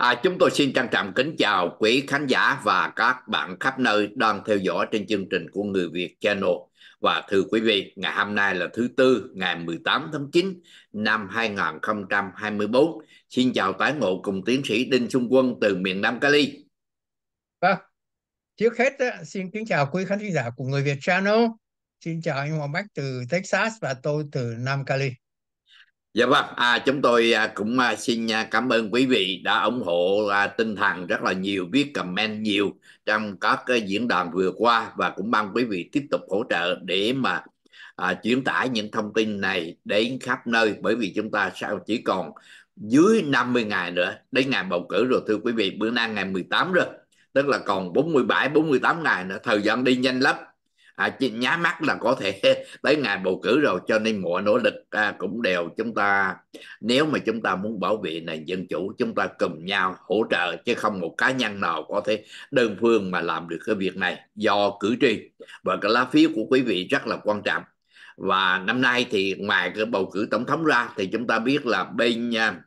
À, chúng tôi xin trân trọng kính chào quý khán giả và các bạn khắp nơi đang theo dõi trên chương trình của Người Việt Channel. Và thưa quý vị, ngày hôm nay là thứ Tư, ngày 18 tháng 9 năm 2024. Xin chào tái ngộ cùng tiến sĩ Đinh Xuân Quân từ miền Nam Cali. Vâng, trước hết xin kính chào quý khán giả của Người Việt Channel. Xin chào anh Hoàng Bách từ Texas và tôi từ Nam Cali. Dạ vâng, à, chúng tôi à, cũng à, xin à, cảm ơn quý vị đã ủng hộ à, tinh thần rất là nhiều, viết comment nhiều trong các cái diễn đàn vừa qua và cũng mong quý vị tiếp tục hỗ trợ để mà à, chuyển tải những thông tin này đến khắp nơi bởi vì chúng ta sao chỉ còn dưới 50 ngày nữa đến ngày bầu cử rồi thưa quý vị, bữa nay ngày 18 rồi, tức là còn 47 48 ngày nữa, thời gian đi nhanh lắm à, nhá mắt là có thể tới ngày bầu cử rồi cho nên mọi nỗ lực à, cũng đều chúng ta nếu mà chúng ta muốn bảo vệ nền dân chủ chúng ta cùng nhau hỗ trợ chứ không một cá nhân nào có thể đơn phương mà làm được cái việc này do cử tri và cái lá phiếu của quý vị rất là quan trọng và năm nay thì ngoài cái bầu cử tổng thống ra thì chúng ta biết là bên à,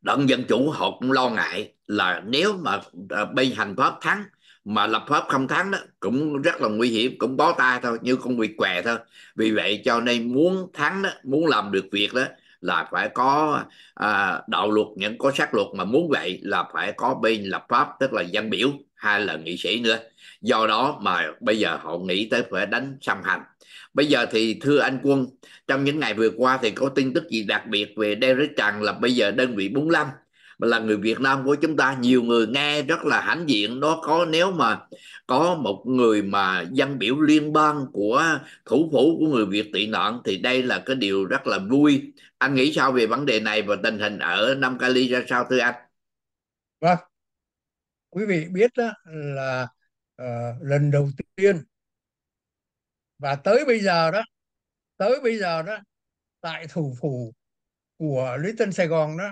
đảng dân chủ họ cũng lo ngại là nếu mà à, bên hành pháp thắng mà lập pháp không thắng đó cũng rất là nguy hiểm cũng bó tay thôi như con bị què thôi vì vậy cho nên muốn thắng đó muốn làm được việc đó là phải có à, đạo luật những có sắc luật mà muốn vậy là phải có bên lập pháp tức là dân biểu hay là nghị sĩ nữa do đó mà bây giờ họ nghĩ tới phải đánh xâm hành bây giờ thì thưa anh quân trong những ngày vừa qua thì có tin tức gì đặc biệt về Derek Trần là bây giờ đơn vị 45 mà là người Việt Nam của chúng ta nhiều người nghe rất là hãnh diện đó có nếu mà có một người mà dân biểu liên bang của thủ phủ của người Việt tị nạn thì đây là cái điều rất là vui anh nghĩ sao về vấn đề này và tình hình ở Nam Cali ra sao thưa anh vâng quý vị biết đó là uh, lần đầu tiên và tới bây giờ đó tới bây giờ đó tại thủ phủ của Lý Tân Sài Gòn đó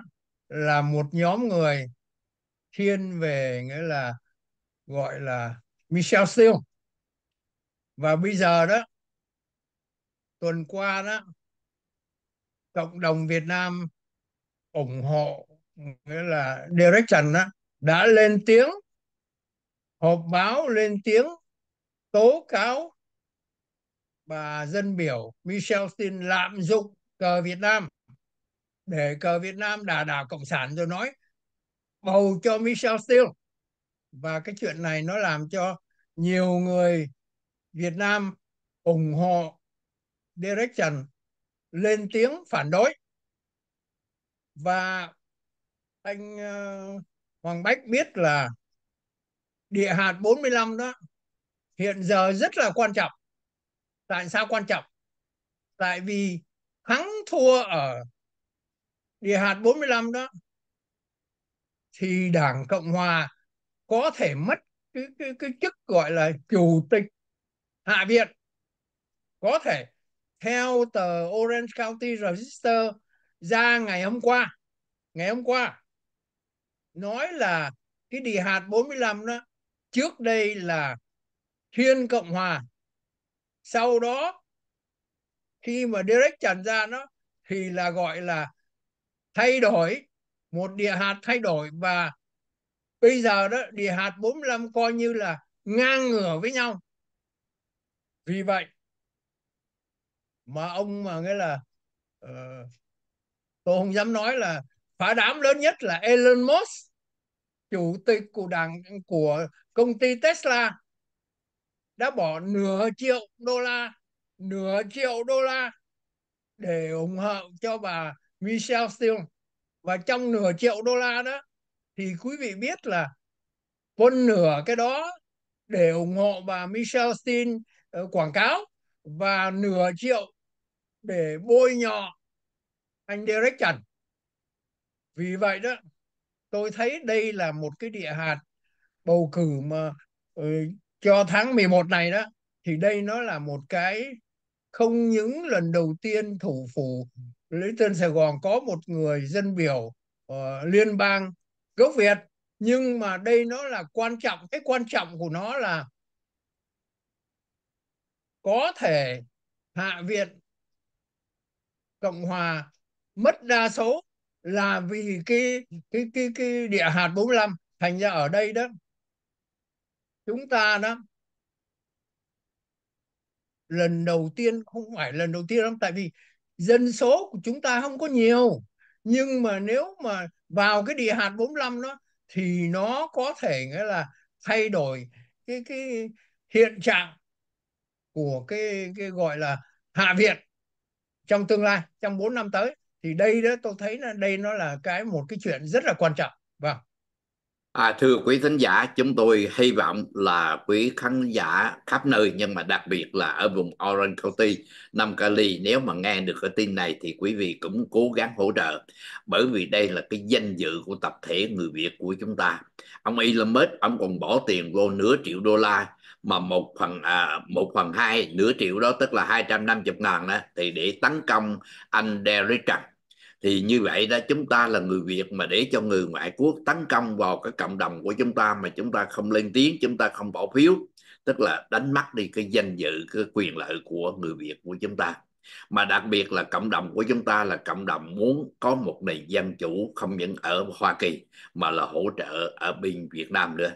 là một nhóm người thiên về nghĩa là gọi là Michel Steele và bây giờ đó tuần qua đó cộng đồng Việt Nam ủng hộ nghĩa là direction đó đã lên tiếng họp báo lên tiếng tố cáo bà dân biểu Michelle Stein lạm dụng cờ Việt Nam để cờ Việt Nam đà đảo cộng sản rồi nói bầu cho Michel Steele và cái chuyện này nó làm cho nhiều người Việt Nam ủng hộ direction lên tiếng phản đối và anh ờ, Hoàng Bách biết là địa hạt 45 đó hiện giờ rất là quan trọng. Tại sao quan trọng? Tại vì thắng thua ở địa hạt 45 đó thì đảng cộng hòa có thể mất cái, cái, cái chức gọi là chủ tịch hạ viện có thể theo tờ Orange County Register ra ngày hôm qua ngày hôm qua nói là cái địa hạt 45 đó trước đây là thiên cộng hòa sau đó khi mà direct trần ra nó thì là gọi là thay đổi một địa hạt thay đổi và bây giờ đó địa hạt 45 coi như là ngang ngửa với nhau vì vậy mà ông mà nghĩa là uh, tôi không dám nói là phá đám lớn nhất là Elon Musk chủ tịch của đảng của công ty Tesla đã bỏ nửa triệu đô la nửa triệu đô la để ủng hộ cho bà Michel Steele và trong nửa triệu đô la đó thì quý vị biết là phân nửa cái đó để ủng hộ bà Michelle Stein ờ, quảng cáo và nửa triệu để bôi nhọ anh Derek Trần. Vì vậy đó, tôi thấy đây là một cái địa hạt bầu cử mà ừ, cho tháng 11 này đó thì đây nó là một cái không những lần đầu tiên thủ phủ lễ tân sài gòn có một người dân biểu uh, liên bang gốc việt nhưng mà đây nó là quan trọng cái quan trọng của nó là có thể hạ viện cộng hòa mất đa số là vì cái cái cái cái địa hạt 45 thành ra ở đây đó chúng ta đó lần đầu tiên không phải lần đầu tiên lắm tại vì dân số của chúng ta không có nhiều nhưng mà nếu mà vào cái địa hạt 45 đó thì nó có thể nghĩa là thay đổi cái cái hiện trạng của cái cái gọi là hạ viện trong tương lai trong 4 năm tới thì đây đó tôi thấy là đây nó là cái một cái chuyện rất là quan trọng vâng À, thưa quý thính giả, chúng tôi hy vọng là quý khán giả khắp nơi nhưng mà đặc biệt là ở vùng Orange County, Nam Cali nếu mà nghe được cái tin này thì quý vị cũng cố gắng hỗ trợ bởi vì đây là cái danh dự của tập thể người Việt của chúng ta. Ông Elon Musk ông còn bỏ tiền vô nửa triệu đô la mà một phần à, một phần hai nửa triệu đó tức là 250 ngàn đó thì để tấn công anh Derek Trump thì như vậy đó chúng ta là người Việt mà để cho người ngoại quốc tấn công vào cái cộng đồng của chúng ta mà chúng ta không lên tiếng chúng ta không bỏ phiếu tức là đánh mất đi cái danh dự cái quyền lợi của người Việt của chúng ta mà đặc biệt là cộng đồng của chúng ta là cộng đồng muốn có một nền dân chủ không những ở Hoa Kỳ mà là hỗ trợ ở bên Việt Nam nữa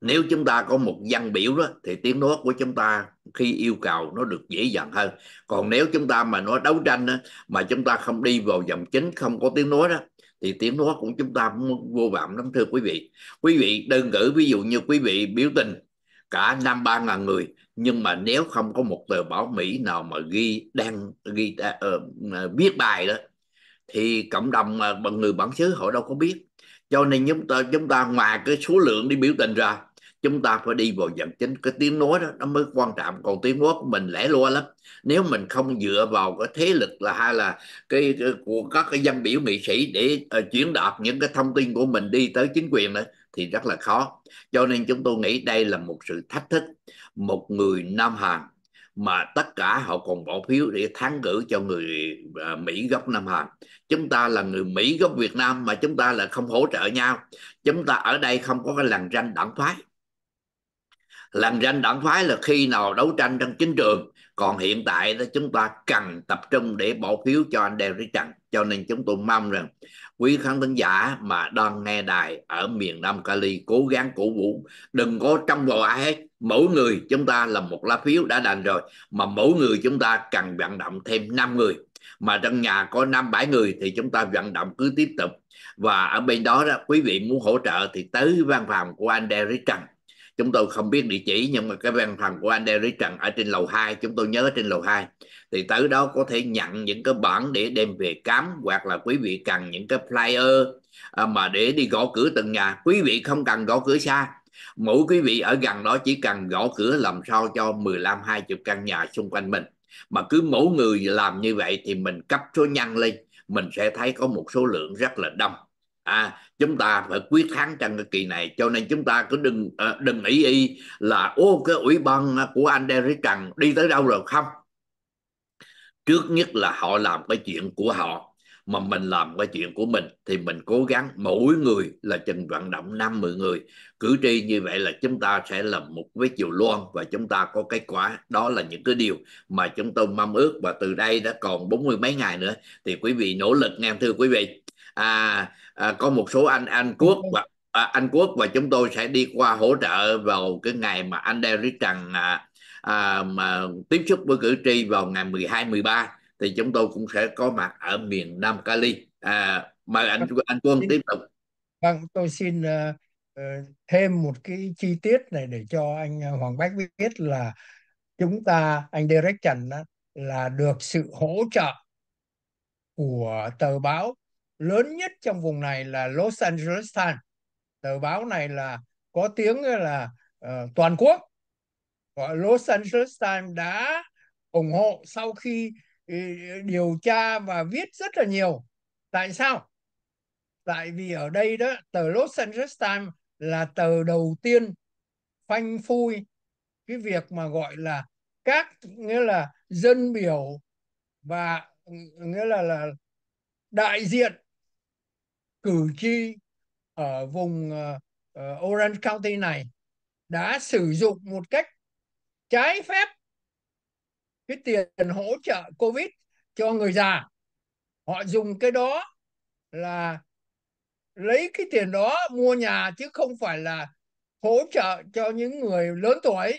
nếu chúng ta có một văn biểu đó thì tiếng nói của chúng ta khi yêu cầu nó được dễ dàng hơn còn nếu chúng ta mà nói đấu tranh đó, mà chúng ta không đi vào dòng chính không có tiếng nói đó thì tiếng nói của chúng ta cũng vô vọng lắm thưa quý vị quý vị đơn cử ví dụ như quý vị biểu tình cả năm ba ngàn người nhưng mà nếu không có một tờ báo Mỹ nào mà ghi đăng ghi uh, bài đó thì cộng đồng uh, người bản xứ họ đâu có biết cho nên chúng ta chúng ta ngoài cái số lượng đi biểu tình ra chúng ta phải đi vào dẫn chính cái tiếng nói đó nó mới quan trọng còn tiếng nói của mình lẻ loi lắm nếu mình không dựa vào cái thế lực là hay là cái, cái của các cái dân biểu nghị sĩ để uh, chuyển đạt những cái thông tin của mình đi tới chính quyền nữa thì rất là khó cho nên chúng tôi nghĩ đây là một sự thách thức một người Nam Hàn mà tất cả họ còn bỏ phiếu để thắng cử cho người ờ, Mỹ gốc Nam Hàn. Chúng ta là người Mỹ gốc Việt Nam mà chúng ta là không hỗ trợ nhau. Chúng ta ở đây không có cái làn ranh đảng phái lằn ranh đảng phái là khi nào đấu tranh trong chính trường còn hiện tại đó chúng ta cần tập trung để bỏ phiếu cho anh Đeo Trí Trần cho nên chúng tôi mong rằng quý khán thính giả mà đang nghe đài ở miền Nam Cali cố gắng cổ vũ đừng có trong vào ai hết mỗi người chúng ta là một lá phiếu đã đành rồi mà mỗi người chúng ta cần vận động thêm 5 người mà trong nhà có năm bảy người thì chúng ta vận động cứ tiếp tục và ở bên đó đó quý vị muốn hỗ trợ thì tới văn phòng của anh Derek Trần chúng tôi không biết địa chỉ nhưng mà cái văn phòng của anh Derry Trần ở trên lầu 2 chúng tôi nhớ trên lầu 2 thì tới đó có thể nhận những cái bản để đem về cắm hoặc là quý vị cần những cái flyer à, mà để đi gõ cửa từng nhà quý vị không cần gõ cửa xa mỗi quý vị ở gần đó chỉ cần gõ cửa làm sao cho 15 20 căn nhà xung quanh mình mà cứ mỗi người làm như vậy thì mình cấp số nhân lên mình sẽ thấy có một số lượng rất là đông à chúng ta phải quyết thắng trong cái kỳ này cho nên chúng ta cứ đừng ờ, đừng ý y là ô cái ủy ban của anh Derry Trần đi tới đâu rồi không trước nhất là họ làm cái chuyện của họ mà mình làm cái chuyện của mình thì mình cố gắng mỗi người là chừng vận động 50 người cử tri như vậy là chúng ta sẽ làm một cái chiều luôn và chúng ta có kết quả đó là những cái điều mà chúng tôi mong ước và từ đây đã còn bốn mươi mấy ngày nữa thì quý vị nỗ lực nghe thưa quý vị à, à có một số anh Anh Quốc ừ. và à, Anh Quốc và chúng tôi sẽ đi qua hỗ trợ vào cái ngày mà anh Derek Trần à, à, mà tiếp xúc với cử tri vào ngày 12 13 thì chúng tôi cũng sẽ có mặt ở miền Nam Cali à, mời anh vâng. anh Quân tiếp tục vâng tôi xin ờ, ờ, thêm một cái chi tiết này để cho anh ờ, Hoàng Bách biết là chúng ta anh Derek Trần là được sự hỗ trợ của tờ báo lớn nhất trong vùng này là Los Angeles Times tờ báo này là có tiếng là uh, toàn quốc gọi Los Angeles Times đã ủng hộ sau khi uh, điều tra và viết rất là nhiều tại sao tại vì ở đây đó tờ Los Angeles Times là tờ đầu tiên phanh phui cái việc mà gọi là các nghĩa là dân biểu và ừ, nghĩa là là đại diện cử tri ở vùng uh, Orange County này đã sử dụng một cách trái phép cái tiền hỗ trợ Covid cho người già. Họ dùng cái đó là lấy cái tiền đó mua nhà chứ không phải là hỗ trợ cho những người lớn tuổi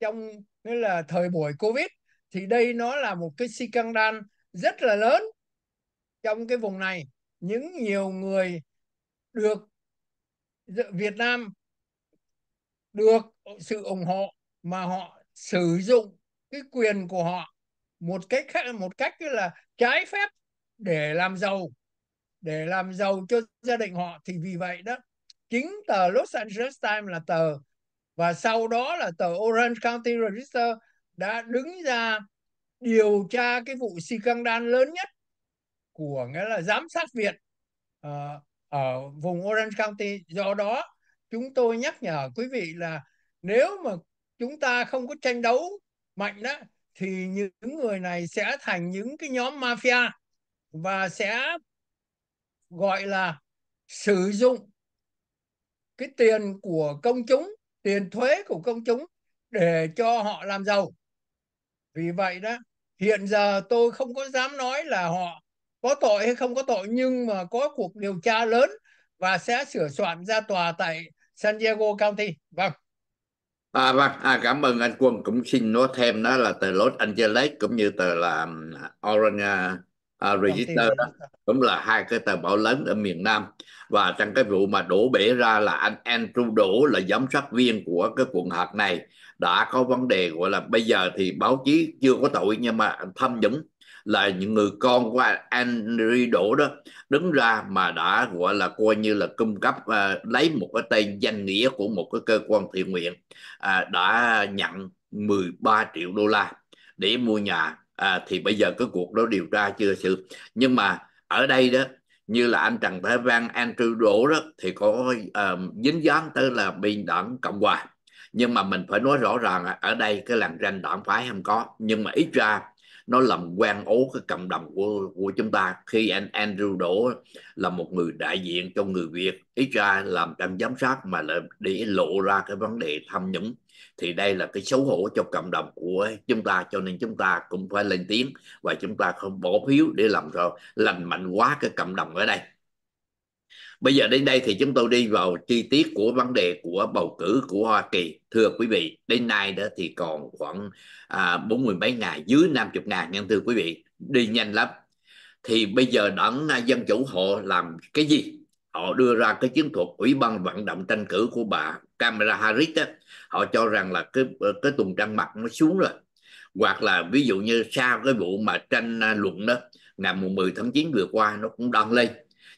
trong nghĩa là thời buổi Covid thì đây nó là một cái scandal rất là lớn trong cái vùng này những nhiều người được Việt Nam được sự ủng hộ mà họ sử dụng cái quyền của họ một cách khác một cách là trái phép để làm giàu để làm giàu cho gia đình họ thì vì vậy đó chính tờ Los Angeles Times là tờ và sau đó là tờ Orange County Register đã đứng ra điều tra cái vụ xì căng đan lớn nhất của nghĩa là giám sát viện uh, ờ, ở vùng Orange County do đó chúng tôi nhắc nhở quý vị là nếu mà chúng ta không có tranh đấu mạnh đó thì những người này sẽ thành những cái nhóm mafia và sẽ gọi là sử dụng cái tiền của công chúng tiền thuế của công chúng để cho họ làm giàu vì vậy đó hiện giờ tôi không có dám nói là họ có tội hay không có tội nhưng mà có cuộc điều tra lớn và sẽ sửa soạn ra tòa tại San Diego County. Vâng. À, vâng, à, cảm ơn anh Quân cũng xin nói thêm đó là tờ Los Angeles cũng như tờ là um, Orange à, à, vâng, uh, Register đó, cũng là hai cái tờ báo lớn ở miền Nam và trong cái vụ mà đổ bể ra là anh Andrew đổ là giám sát viên của cái quận hạt này đã có vấn đề gọi là bây giờ thì báo chí chưa có tội nhưng mà tham nhũng là những người con của Henry Đỗ đó đứng ra mà đã gọi là coi như là cung cấp à, lấy một cái tên danh nghĩa của một cái cơ quan thiện nguyện à, đã nhận 13 triệu đô la để mua nhà à, thì bây giờ cái cuộc đó điều tra chưa sự nhưng mà ở đây đó như là anh Trần Thái Văn, Andrew Đỗ đó thì có uh, dính dáng tới là bên đảng Cộng hòa nhưng mà mình phải nói rõ ràng ở đây cái làng ranh đảng phái không có nhưng mà ít ra nó làm quan ố cái cộng đồng của của chúng ta khi anh Andrew Đỗ là một người đại diện cho người Việt ít ra làm trong giám sát mà lại để lộ ra cái vấn đề tham nhũng thì đây là cái xấu hổ cho cộng đồng của chúng ta cho nên chúng ta cũng phải lên tiếng và chúng ta không bỏ phiếu để làm sao lành mạnh quá cái cộng đồng ở đây bây giờ đến đây thì chúng tôi đi vào chi tiết của vấn đề của bầu cử của Hoa Kỳ thưa quý vị đến nay đó thì còn khoảng à, bốn à, mươi mấy ngày dưới 50 ngàn nhưng thưa quý vị đi nhanh lắm thì bây giờ đảng à, dân chủ họ làm cái gì họ đưa ra cái chiến thuật ủy ban vận động tranh cử của bà Kamala Harris đó, họ cho rằng là cái ờ, cái tuần trăng mặt nó xuống rồi hoặc là ví dụ như sau cái vụ mà tranh à, luận đó ngày 10 tháng 9 vừa qua nó cũng đang lên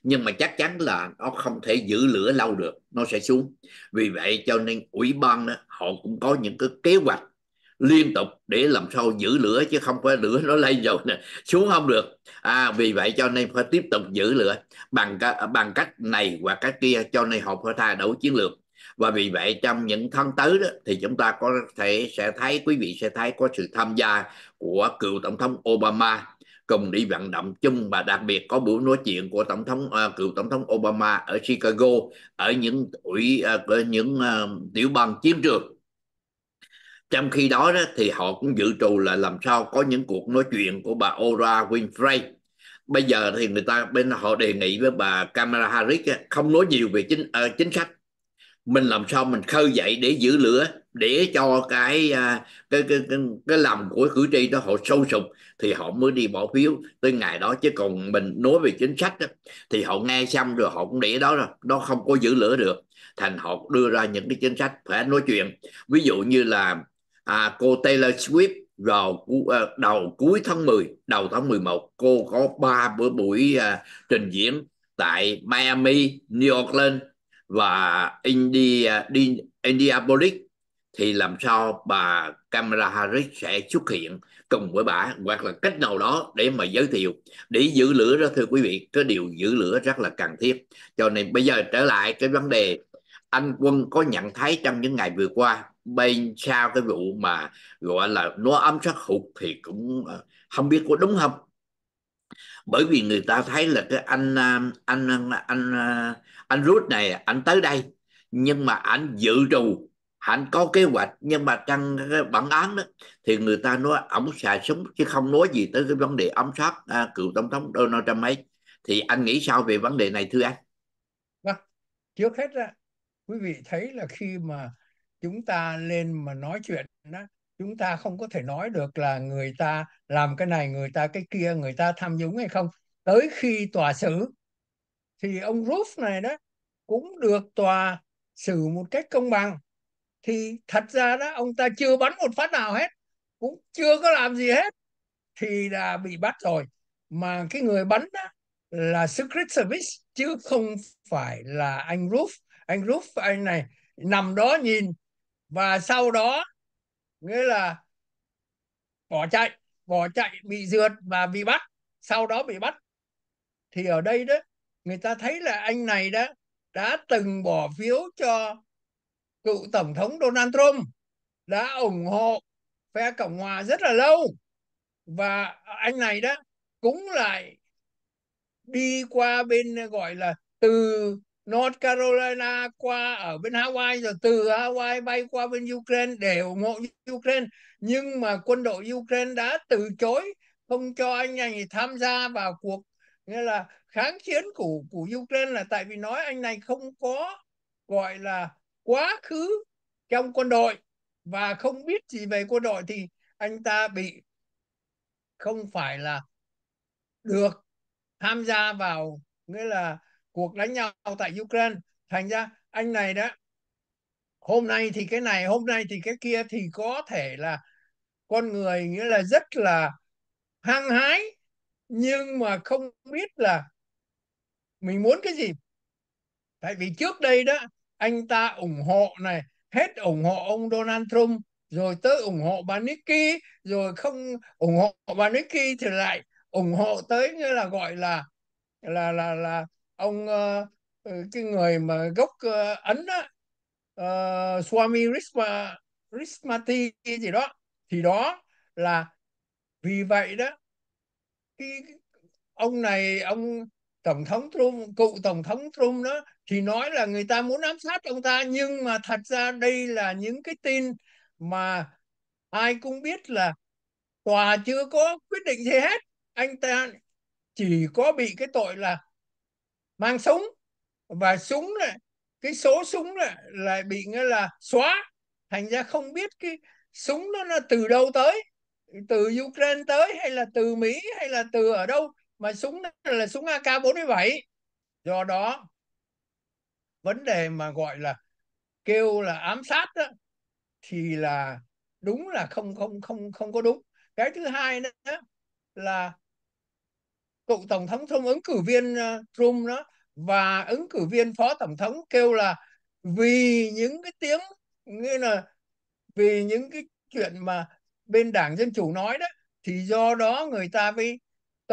nhưng mà chắc chắn là nó không thể giữ lửa lâu được nó sẽ xuống vì vậy cho nên ủy ban đó, họ cũng có những cái kế hoạch liên tục để làm sao giữ lửa chứ không có lửa nó lên rồi nè xuống không được à vì vậy cho nên phải tiếp tục giữ lửa bằng bằng cách này hoặc cách kia cho nên họ phải thay đổi chiến lược và vì vậy trong những tháng tới đó, thì chúng ta có thể sẽ thấy quý vị sẽ thấy có sự tham gia của cựu tổng thống Obama cùng đi vận động chung và đặc biệt có buổi nói chuyện của tổng thống uh, cựu tổng thống Obama ở Chicago ở những ủy uh, ở những uh, tiểu bang chiến trường trong khi đó, đó thì họ cũng dự trù là làm sao có những cuộc nói chuyện của bà Oprah Winfrey bây giờ thì người ta bên họ đề nghị với bà Kamala Harris không nói nhiều về chính uh, chính sách mình làm sao mình khơi dậy để giữ lửa để cho cái à, cái cái cái, cái lòng của cử tri đó họ sâu sụp thì họ mới đi bỏ phiếu tới ngày đó chứ còn mình nói về chính sách đó, thì họ nghe xong rồi họ cũng để đó rồi nó không có giữ lửa được thành họ đưa ra những cái chính sách phải nói chuyện ví dụ như là à, cô Taylor Swift vào à, đầu cuối tháng 10 đầu tháng 11 cô có ba bữa buổi à, trình diễn tại Miami, New Orleans và India đi Indianapolis thì làm sao bà Kamala Harris sẽ xuất hiện cùng với bà hoặc là cách nào đó để mà giới thiệu để giữ lửa đó thưa quý vị cái điều giữ lửa rất là cần thiết cho nên bây giờ trở lại cái vấn đề anh quân có nhận thấy trong những ngày vừa qua bên sau cái vụ mà gọi là nó ám sát hụt thì cũng ờ, không biết có đúng không bởi vì người ta thấy là cái anh ờ, anh ờ, anh, anh anh rút này anh tới đây nhưng mà anh dự trù anh có kế hoạch nhưng mà trong cái bản án đó thì người ta nói ổng xài súng chứ không nói gì tới cái vấn đề ám sát à, cựu tổng thống Donald Trump ấy thì anh nghĩ sao về vấn đề này thưa anh? Vâng. Trước hết á, quý vị thấy là khi mà chúng ta lên mà nói chuyện đó chúng ta không có thể nói được là người ta làm cái này người ta cái kia người ta tham nhũng hay không tới khi tòa xử thì ông Roof này đó cũng được tòa xử một cách công bằng thì thật ra đó ông ta chưa bắn một phát nào hết cũng chưa có làm gì hết thì đã bị bắt rồi mà cái người bắn đó là Secret Service chứ không phải là anh Roof anh Roof anh này nằm đó nhìn và sau đó nghĩa là bỏ chạy bỏ chạy bị rượt và bị bắt sau đó bị bắt thì ở đây đó người ta thấy là anh này đó đã từng bỏ phiếu cho cựu tổng thống Donald Trump đã ủng hộ phe Cộng hòa rất là lâu và anh này đó cũng lại đi qua bên gọi là từ North Carolina qua ở bên Hawaii rồi từ Hawaii bay qua bên Ukraine để ủng hộ Ukraine nhưng mà quân đội Ukraine đã từ chối không cho anh này tham gia vào cuộc nghĩa là kháng chiến của của Ukraine là tại vì nói anh này không có gọi là quá khứ trong quân đội và không biết gì về quân đội thì anh ta bị không phải là được tham gia vào nghĩa là cuộc đánh nhau tại Ukraine thành ra anh này đó hôm nay thì cái này hôm nay thì cái kia thì có thể là con người nghĩa là rất là hăng hái nhưng mà không biết là mình muốn cái gì tại vì trước đây đó anh ta ủng hộ này hết ủng hộ ông Donald Trump rồi tới ủng hộ bà Nikki rồi không ủng hộ bà Nikki thì lại ủng hộ tới như là gọi là là là là ông uh, cái người mà gốc uh, ấn đó, uh, ờ, Swami Rishma Rishmati gì đó thì đó là vì vậy đó cái ông này ông tổng thống Trump cựu tổng thống Trump đó thì nói là người ta muốn ám sát ông ta nhưng mà thật ra đây là những cái tin mà ai cũng biết là tòa chưa có quyết định gì hết anh ta chỉ có bị cái tội là mang súng và súng này cái số súng này lại bị nghĩa là xóa thành ra không biết cái súng đó nó từ đâu tới từ Ukraine tới hay là từ Mỹ hay là từ ở đâu mà súng là súng AK47 do đó vấn đề mà gọi là kêu là ám sát đó, thì là đúng là không không không không có đúng cái thứ hai nữa là cựu tổng thống Trump ứng cử viên ờ, Trump đó và ứng cử viên phó tổng thống kêu là vì những cái tiếng nghĩa là vì những cái chuyện mà bên đảng dân chủ nói đó thì do đó người ta mới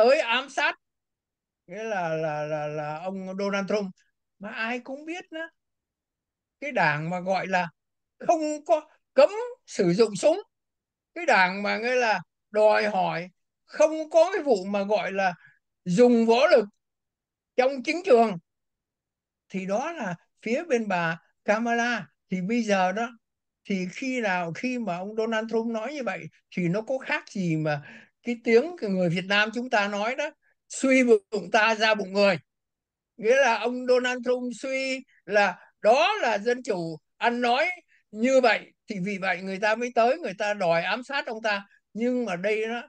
tới ám sát nghĩa là là là là ông Donald Trump mà ai cũng biết nữa cái đảng mà gọi là không có cấm sử dụng súng cái đảng mà nghĩa là đòi hỏi không có cái vụ mà gọi là dùng võ lực trong chiến trường thì đó là phía bên bà Kamala thì bây giờ đó thì khi nào khi mà ông Donald Trump nói như vậy thì nó có khác gì mà cái tiếng của người Việt Nam chúng ta nói đó suy bụng ta ra bụng người nghĩa là ông Donald Trump suy là đó là dân chủ ăn nói như vậy thì vì vậy người ta mới tới người ta đòi ám sát ông ta nhưng mà đây đó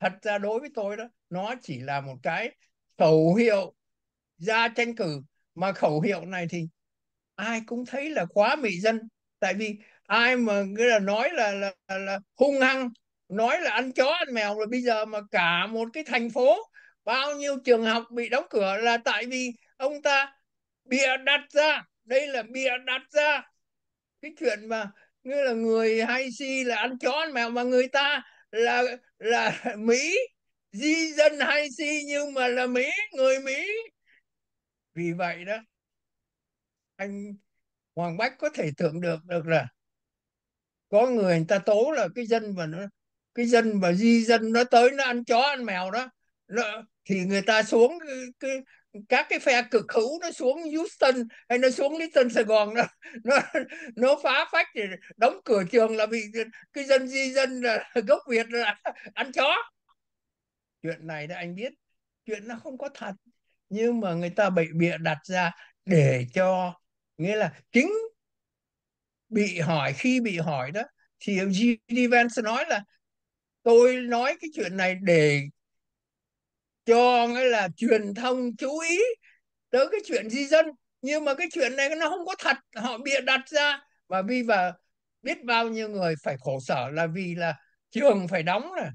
thật ra đối với tôi đó nó chỉ là một cái khẩu hiệu ra tranh cử mà khẩu hiệu này thì ai cũng thấy là quá mị dân tại vì ai mà cứ là nói là là, là, là hung hăng nói là ăn chó ăn mèo rồi bây giờ mà cả một cái thành phố bao nhiêu trường học bị đóng cửa là tại vì ông ta bịa đặt ra đây là bịa đặt ra cái chuyện mà như là người hay si là ăn chó ăn mèo mà người ta là là mỹ di dân hay si nhưng mà là mỹ người mỹ vì vậy đó anh hoàng bách có thể tưởng được được là có người người ta tố là cái dân mà nó cái dân mà di dân nó tới nó ăn chó ăn mèo đó nó, thì người ta xuống cái, cái các cái phe cực hữu nó xuống Houston hay nó xuống Little Sài Gòn nó nó, nó phá phách thì đóng cửa trường là bị cái dân di dân là gốc Việt là ăn chó chuyện này đã anh biết chuyện nó không có thật nhưng mà người ta bậy bịa đặt ra để cho nghĩa là chính bị hỏi khi bị hỏi đó thì ông G.D. Vance nói là tôi nói cái chuyện này để cho nghĩa là truyền thông chú ý tới cái chuyện di dân nhưng mà cái chuyện này nó không có thật họ bịa đặt ra và vì và biết bao nhiêu người phải khổ sở là vì là trường phải đóng này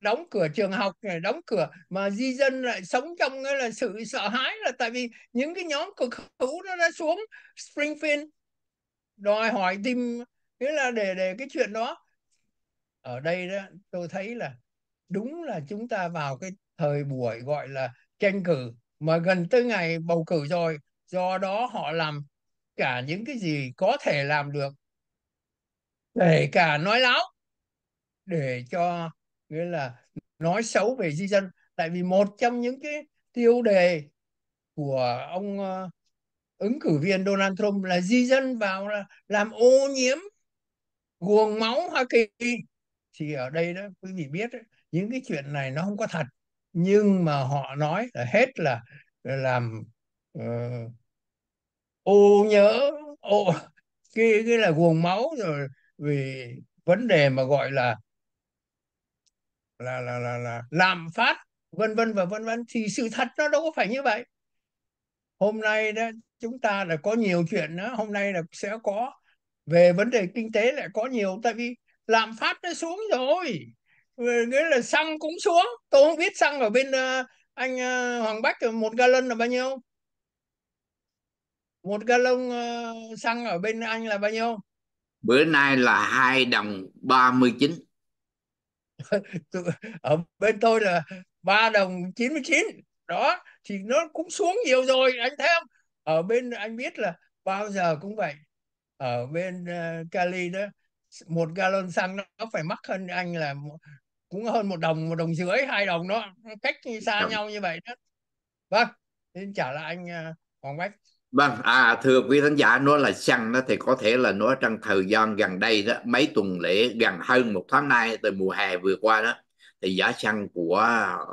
đóng cửa trường học này đóng cửa mà di dân lại sống trong cái là sự sợ hãi là tại vì những cái nhóm cực hữu nó đã xuống Springfield đòi hỏi tìm nghĩa là để để cái chuyện đó ở đây đó tôi thấy là đúng là chúng ta vào cái thời buổi gọi là tranh cử mà gần tới ngày bầu cử rồi do đó họ làm cả những cái gì có thể làm được kể cả nói láo để cho nghĩa là nói xấu về di dân tại vì một trong những cái tiêu đề của ông ờ, ứng cử viên Donald Trump là di dân vào là làm ô nhiễm guồng máu Hoa Kỳ thì ở đây đó quý vị biết những cái chuyện này nó không có thật nhưng mà họ nói là hết là làm uh, ô nhớ ô cái cái là guồng máu rồi vì vấn đề mà gọi là là là là, là làm phát vân vân và vân vân thì sự thật nó đâu có phải như vậy hôm nay đó chúng ta là có nhiều chuyện đó hôm nay là sẽ có về vấn đề kinh tế lại có nhiều tại vì lạm phát nó xuống rồi nghĩa là xăng cũng xuống tôi không biết xăng ở bên ờ, anh ờ, Hoàng Bách một gallon là bao nhiêu một gallon ờ, xăng ở bên anh là bao nhiêu bữa nay là hai đồng 39 ở bên tôi là ba đồng 99 đó thì nó cũng xuống nhiều rồi anh thấy không ở bên anh biết là bao giờ cũng vậy ở bên uh, Cali đó một gallon xăng nó phải mắc hơn anh là cũng hơn một đồng một đồng rưỡi hai đồng nó cách xa Đúng. nhau như vậy đó vâng xin trả lại anh à, hoàng bách vâng à thưa quý khán giả nói là xăng đó thì có thể là nói trong thời gian gần đây đó mấy tuần lễ gần hơn một tháng nay từ mùa hè vừa qua đó thì giá xăng của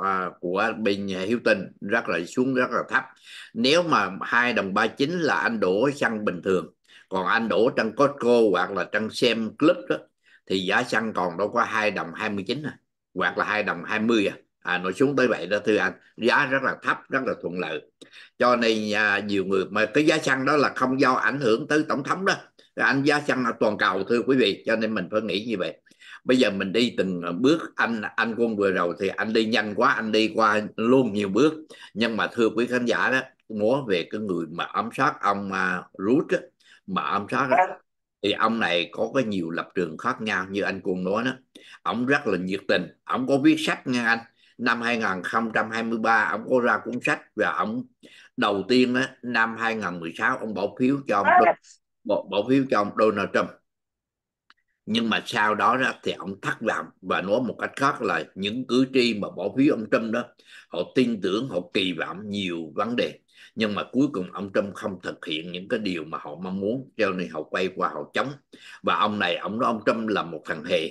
à, của bên Hiếu tinh rất là xuống rất là thấp nếu mà hai đồng ba chín là anh đổ xăng bình thường còn anh đổ trong Costco hoặc là trong xem club đó thì giá xăng còn đâu có hai đồng 29 à hoặc là hai đồng 20 à à, nó xuống tới vậy đó thưa anh giá rất là thấp rất là thuận lợi cho nên à, nhiều người mà cái giá xăng đó là không do ảnh hưởng tới tổng thống đó anh giá xăng toàn cầu thưa quý vị cho nên mình phải nghĩ như vậy bây giờ mình đi từng bước anh anh quân vừa rồi thì anh đi nhanh quá anh đi qua luôn nhiều bước nhưng mà thưa quý khán giả đó nói về cái người mà ám sát ông à, Ruth mà ám sát đó, thì ông này có cái nhiều lập trường khác nhau như anh cùng nói đó ông rất là nhiệt tình ông có viết sách nha anh năm 2023 ông có ra cuốn sách và ông đầu tiên đó, năm 2016 ông bỏ phiếu cho ông dạ. bỏ, bỏ phiếu cho ông Donald Trump nhưng mà sau đó ra thì ông thất vọng và nói một cách khác là những cử tri mà bỏ phiếu ông Trump đó họ tin tưởng họ kỳ vọng nhiều vấn đề nhưng mà cuối cùng ông Trump không thực hiện những cái điều mà họ mong muốn cho nên họ quay qua họ chống và ông này ông nói ông Trump là một thằng hề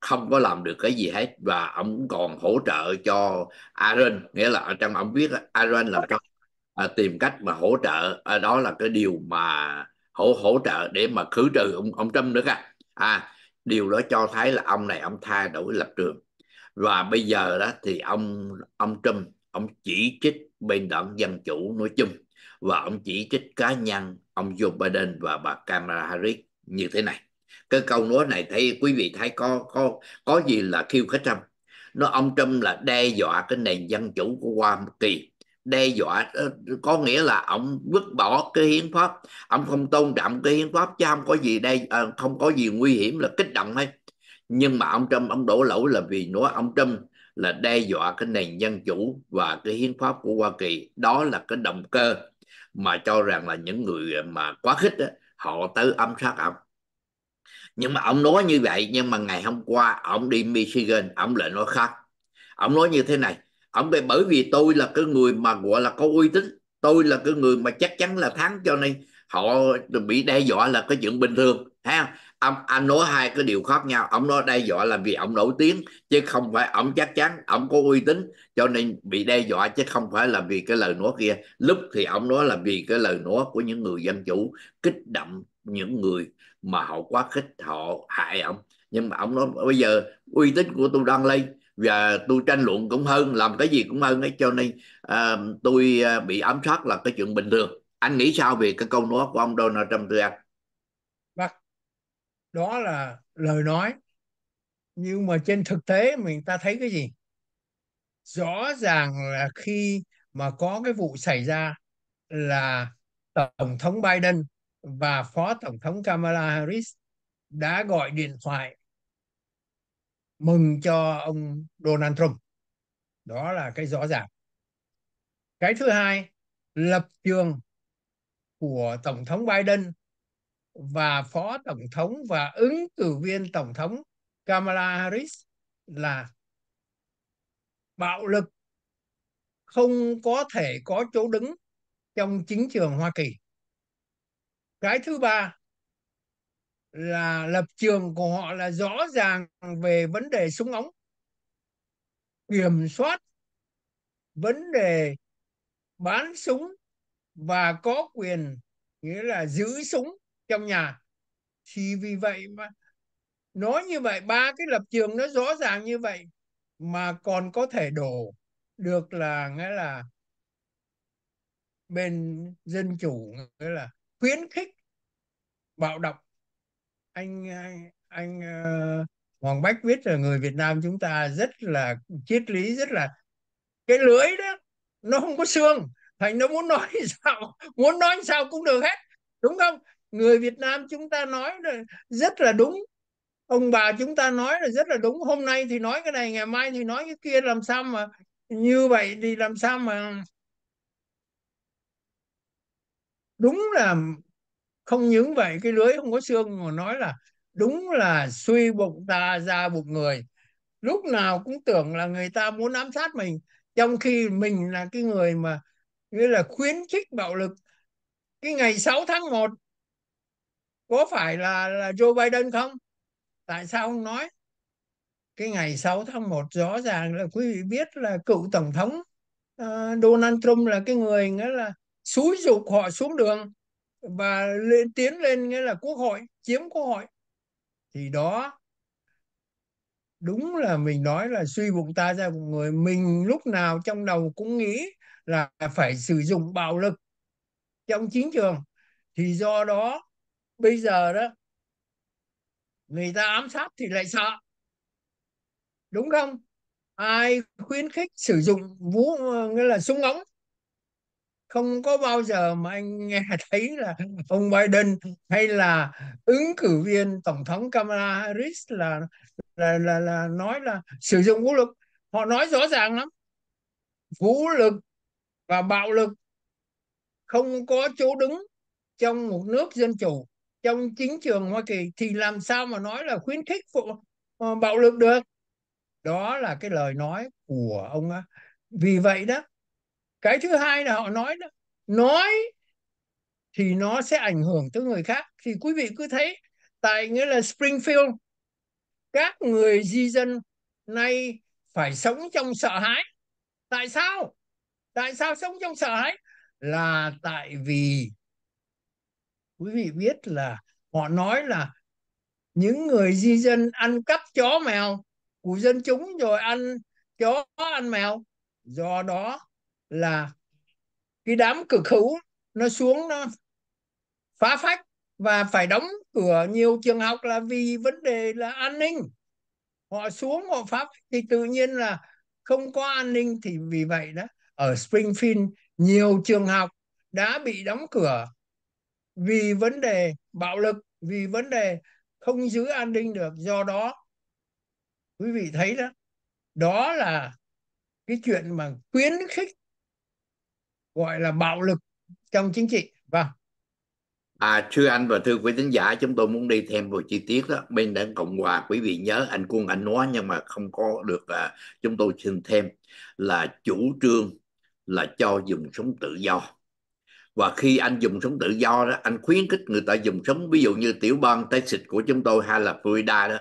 không có làm được cái gì hết và ông còn hỗ trợ cho Iran, nghĩa là ở trong ông biết Iran làm trong à, tìm cách mà hỗ trợ à, đó là cái điều mà hỗ hỗ trợ để mà khử trừ ông ông Trump nữa cả à điều đó cho thấy là ông này ông thay đổi lập trường và bây giờ đó thì ông ông Trump ông chỉ trích bên đảng Dân Chủ nói chung và ông chỉ trích cá nhân ông Joe Biden và bà Kamala Harris như thế này. Cái câu nói này thấy quý vị thấy có có có gì là khiêu khích không? Nó ông Trump là đe dọa cái nền dân chủ của Hoa Kỳ đe dọa ờ, có nghĩa là ông vứt bỏ cái hiến pháp ông không tôn trọng cái hiến pháp chứ không có gì đây ờ, không có gì nguy hiểm là kích động hay nhưng mà ông Trump ông đổ lỗi là vì nữa ông Trump là đe dọa cái nền dân chủ và cái hiến pháp của Hoa Kỳ đó là cái động cơ mà cho rằng là những người mà quá khích đó, họ tới âm sát ông nhưng mà ông nói như vậy nhưng mà ngày hôm qua ông đi Michigan ông lại nói khác ông nói như thế này ông về bởi vì tôi là cái người mà gọi là có uy tín tôi là cái người mà chắc chắn là thắng cho nên họ bị đe dọa là cái chuyện bình thường ha ông anh nói hai cái điều khác nhau ông nói đe dọa là vì ông nổi tiếng chứ không phải ông chắc chắn ông có uy tín cho nên bị đe dọa chứ không phải là vì cái lời nói kia lúc thì ông nói là vì cái lời nói của những người dân chủ kích động những người mà họ quá khích họ hại ông nhưng mà ông nói bây giờ uy tín của tôi đang lên và tôi tranh luận cũng hơn làm cái gì cũng hơn ấy cho nên uh, tôi uh, bị ám sát là cái chuyện bình thường anh nghĩ sao về cái câu nói của ông Donald Trump thưa anh đó là lời nói nhưng mà trên thực tế mình ta thấy cái gì rõ ràng là khi mà có cái vụ xảy ra là tổng thống Biden và phó tổng thống Kamala Harris đã gọi điện thoại mừng cho ông Donald Trump đó là cái rõ ràng cái thứ hai lập trường của tổng thống Biden và phó tổng thống và ứng cử viên tổng thống Kamala Harris là bạo lực không có thể có chỗ đứng trong chính trường Hoa Kỳ. Cái thứ ba là lập trường của họ là rõ ràng về vấn đề súng ống, kiểm soát vấn đề bán súng và có quyền nghĩa là giữ súng trong nhà thì vì vậy mà nói như vậy ba cái lập trường nó rõ ràng như vậy mà còn có thể đổ được là nghĩa là bên dân chủ nghĩa là khuyến khích bạo động anh anh, anh uh, Hoàng Bách viết là người Việt Nam chúng ta rất là triết lý rất là cái lưới đó nó không có xương thành nó muốn nói sao muốn nói sao cũng được hết đúng không người Việt Nam chúng ta nói là rất là đúng ông bà chúng ta nói là rất là đúng hôm nay thì nói cái này ngày mai thì nói cái kia làm sao mà như vậy thì làm sao mà đúng là không những vậy cái lưới không có xương mà nói là đúng là suy bụng ta ra bụng người lúc nào cũng tưởng là người ta muốn ám sát mình trong khi mình là cái người mà nghĩa là khuyến khích bạo lực cái ngày 6 tháng 1 có phải là, là Joe Biden không tại sao ông nói cái ngày 6 tháng 1 rõ ràng là quý vị biết là cựu tổng thống uh, Donald Trump là cái người nghĩa là xúi dục họ xuống đường và lên, tiến lên nghĩa là quốc hội chiếm quốc hội thì đó đúng là mình nói là suy bụng ta ra một người mình lúc nào trong đầu cũng nghĩ là phải sử dụng bạo lực trong chiến trường thì do đó bây giờ đó người ta ám sát thì lại sợ đúng không ai khuyến khích sử dụng vũ nghĩa là súng ống không có bao giờ mà anh nghe thấy là ông Biden hay là ứng cử viên tổng thống Kamala Harris là là là, là nói là sử dụng vũ lực họ nói rõ ràng lắm vũ lực và bạo lực không có chỗ đứng trong một nước dân chủ trong chính trường Hoa Kỳ thì làm sao mà nói là khuyến khích ờ, bạo lực được đó là cái lời nói của ông á vì vậy đó cái thứ hai là họ nói đó nói thì nó sẽ ảnh hưởng tới người khác thì quý vị cứ thấy tại nghĩa là Springfield các người di dân nay phải sống trong sợ hãi tại sao tại sao sống trong sợ hãi là tại vì quý vị biết là họ nói là những người di dân ăn cắp chó mèo của dân chúng rồi ăn chó ăn mèo do đó là cái đám cực hữu nó xuống nó phá phách và phải đóng cửa nhiều trường học là vì vấn đề là an ninh họ xuống họ phá phách thì tự nhiên là không có an ninh thì vì vậy đó ở Springfield nhiều trường học đã bị đóng cửa vì vấn đề bạo lực vì vấn đề không giữ an ninh được do đó quý vị thấy đó đó là cái chuyện mà khuyến khích gọi là bạo lực trong chính trị vâng À, thưa anh và thưa quý thính giả, chúng tôi muốn đi thêm một chi tiết đó. Bên đảng Cộng Hòa, quý vị nhớ anh Quân anh nói nhưng mà không có được à, chúng tôi xin thêm là chủ trương là cho dùng súng tự do và khi anh dùng súng tự do đó anh khuyến khích người ta dùng súng ví dụ như tiểu bang Texas của chúng tôi hay là Florida đó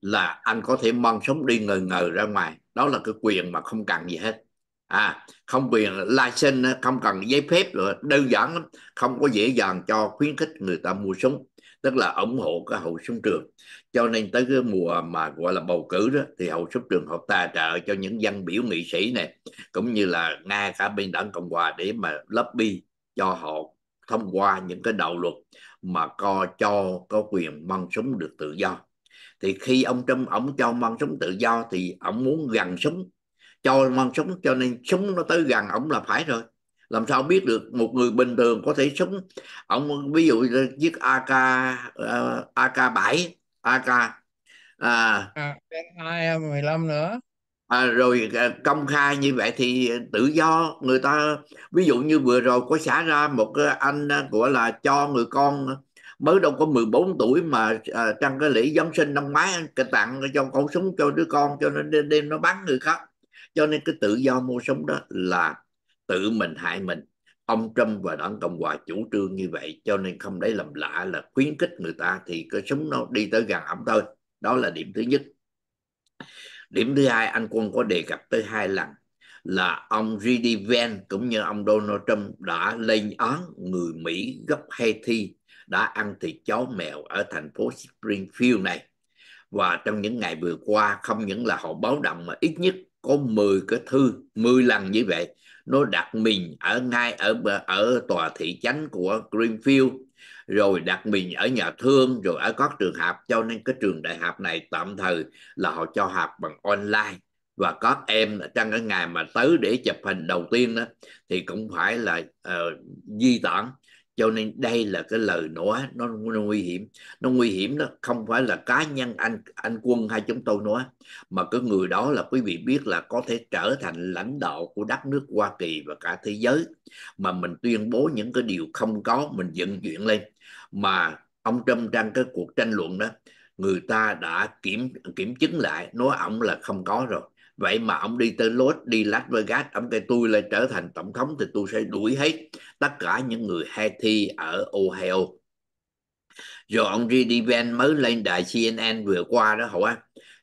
là anh có thể mang súng đi ngờ ngờ ra ngoài đó là cái quyền mà không cần gì hết à không quyền license không cần giấy phép nữa đơn giản lắm không có dễ dàng cho khuyến khích người ta mua súng tức là ủng hộ cái hậu súng trường cho nên tới cái mùa mà gọi là bầu cử đó thì hậu súng trường họ tài trợ cho những dân biểu nghị sĩ này cũng như là nga cả bên đảng cộng hòa để mà lobby cho họ thông qua những cái đạo luật mà co cho có quyền mang súng được tự do thì khi ông Trump ông cho mang súng tự do thì ông muốn gần súng cho mang súng cho nên súng nó tới gần ông là phải rồi làm sao biết được một người bình thường có thể súng ông ví dụ chiếc AK uh, ờ, AK 7 AK à, à, AK 15 nữa à, rồi à, công khai như vậy thì tự do người ta ví dụ như vừa rồi có xả ra một cái anh của à, là cho người con à, mới đâu có 14 tuổi mà à, trong cái lễ Giáng sinh năm ngoái cái tặng cho con súng cho đứa con cho nên đêm, đêm nó bắn người khác cho nên cái tự do mua súng đó là tự mình hại mình ông Trump và đảng Cộng hòa chủ trương như vậy cho nên không lấy làm lạ là khuyến khích người ta thì cái súng nó đi tới gần ông thôi đó là điểm thứ nhất điểm thứ hai anh quân có đề cập tới hai lần là ông JD Vance cũng như ông Donald Trump đã lên án người Mỹ gốc Haiti đã ăn thịt chó mèo ở thành phố Springfield này. Và trong những ngày vừa qua không những là họ báo động mà ít nhất có 10 cái thư 10 lần như vậy nó đặt mình ở ngay ở ở tòa thị trấn của Greenfield rồi đặt mình ở nhà thương rồi ở các trường học cho nên cái trường đại học này tạm thời là họ cho học bằng online và các em trong cái ngày mà tới để chụp hình đầu tiên đó thì cũng phải là uh, di tản cho nên đây là cái lời nói nó, nó nguy hiểm nó nguy hiểm đó không phải là cá nhân anh anh quân hay chúng tôi nói mà cái người đó là quý vị biết là có thể trở thành lãnh đạo của đất nước Hoa Kỳ và cả thế giới mà mình tuyên bố những cái điều không có mình dựng chuyện lên mà ông Trump đang cái cuộc tranh luận đó người ta đã kiểm kiểm chứng lại nói ông là không có rồi vậy mà ông đi tới Los đi Las Vegas ông kêu tôi lại trở thành tổng thống thì tôi sẽ đuổi hết tất cả những người Haiti ở Ohio rồi ông Rudy Van mới lên đài CNN vừa qua đó hậu hỏi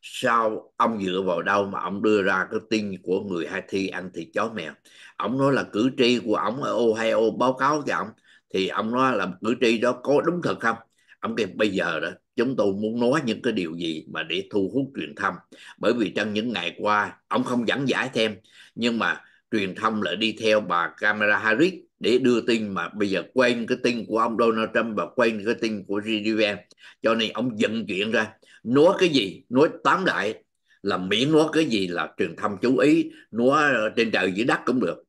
sao ông dựa vào đâu mà ông đưa ra cái tin của người Haiti ăn thịt chó mèo ông nói là cử tri của ông ở Ohio báo cáo cho ông thì ông nói là cử tri đó có đúng thật không ông kêu bây giờ đó chúng tôi muốn nói những cái điều gì mà để thu hút truyền thông bởi vì trong những ngày qua ông không giảng giải thêm nhưng mà truyền thông lại đi theo bà Kamala Harris để đưa tin mà bây giờ quên cái tin của ông Donald Trump và quên cái tin của GDVM cho nên ông dựng chuyện ra nói cái gì nói tám đại là miễn nói cái gì là truyền thông chú ý nói trên trời dưới đất cũng được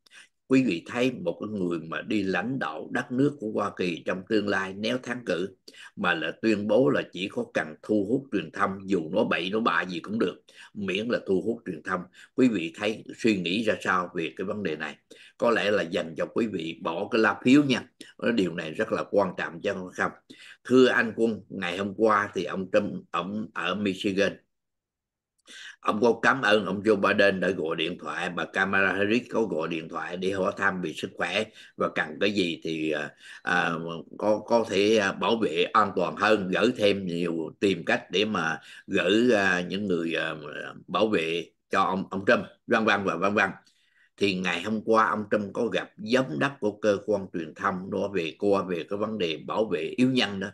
quý vị thấy một người mà đi lãnh đạo đất nước của Hoa Kỳ trong tương lai nếu thắng cử mà là tuyên bố là chỉ có cần thu hút truyền thông dù nó bậy nó bạ gì cũng được miễn là thu hút truyền thông quý vị thấy suy nghĩ ra sao về cái vấn đề này có lẽ là dành cho quý vị bỏ cái lá phiếu nha điều này rất là quan trọng cho không thưa anh quân ngày hôm qua thì ông Trump ông ở Michigan ông có cảm ơn ông Joe Biden đã gọi điện thoại và Kamala Harris có gọi điện thoại để hỏi thăm về sức khỏe và cần cái gì thì à, à có có thể à, bảo vệ an toàn hơn gửi thêm nhiều tìm cách để mà gửi à, những người à, bảo vệ cho ông ông Trump vân vân và vân vân vâng. thì ngày hôm qua ông Trump có gặp giám đốc của cơ quan truyền thông nói về qua về cái vấn đề bảo vệ yếu nhân đó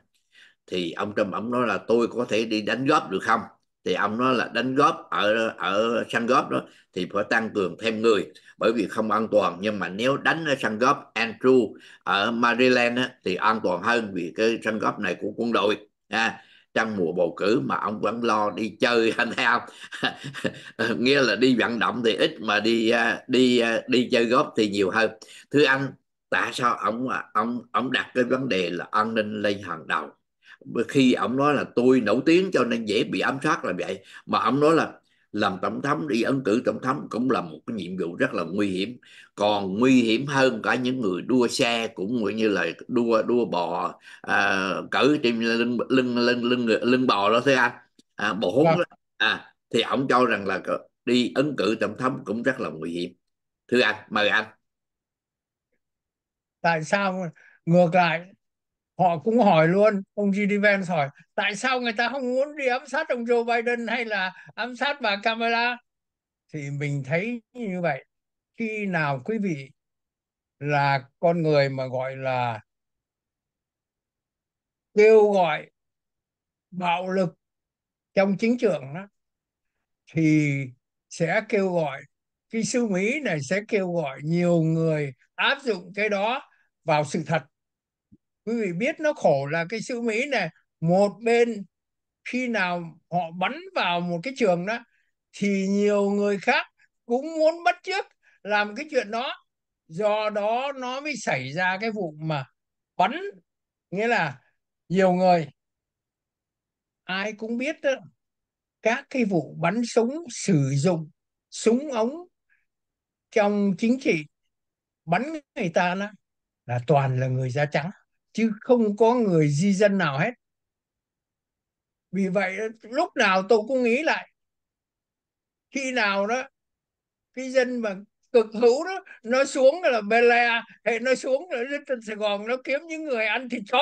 thì ông Trump ông nói là tôi có thể đi đánh góp được không thì ông nói là đánh góp ở ở sân góp đó thì phải tăng cường thêm người bởi vì không an toàn nhưng mà nếu đánh ở sân góp Andrew ở Maryland á, thì an toàn hơn vì cái sân góp này của quân đội à, trong mùa bầu cử mà ông vẫn lo đi chơi anh thấy không nghĩa là đi vận động thì ít mà đi à, đi à, đi chơi góp thì nhiều hơn thứ anh tại sao ông à, ông ông đặt cái vấn đề là an ninh lên hàng đầu khi ông nói là tôi nổi tiếng cho nên dễ bị ám sát là vậy mà ông nói là làm tổng thống đi ứng cử tổng thống cũng là một cái nhiệm vụ rất là nguy hiểm còn nguy hiểm hơn cả những người đua xe cũng như là đua đua bò à, cỡ trên lưng lưng lưng lưng lưng bò đó thấy anh à, bò húng đó. Vâng. à, thì ông cho rằng là đi ứng cử tổng thống cũng rất là nguy hiểm thưa anh mời anh tại sao ngược lại họ cũng hỏi luôn ông j Vance hỏi tại sao người ta không muốn đi ám sát ông Joe Biden hay là ám sát bà Kamala thì mình thấy như vậy khi nào quý vị là con người mà gọi là kêu gọi bạo lực trong chính trường đó thì sẽ kêu gọi cái sư mỹ này sẽ kêu gọi nhiều người áp dụng cái đó vào sự thật quý vị biết nó khổ là cái sư mỹ này một bên khi nào họ bắn vào một cái trường đó thì nhiều người khác cũng muốn bắt chước làm cái chuyện đó do đó nó mới xảy ra cái vụ mà bắn nghĩa là nhiều người ai cũng biết đó, các cái vụ bắn súng sử dụng súng ống trong chính trị bắn người ta đó, là toàn là người da trắng chứ không có người di dân nào hết vì vậy lúc nào tôi cũng nghĩ lại khi nào đó cái dân mà cực hữu đó nó xuống là bê lè, hệ nó xuống là trên sài gòn nó kiếm những người ăn thịt chó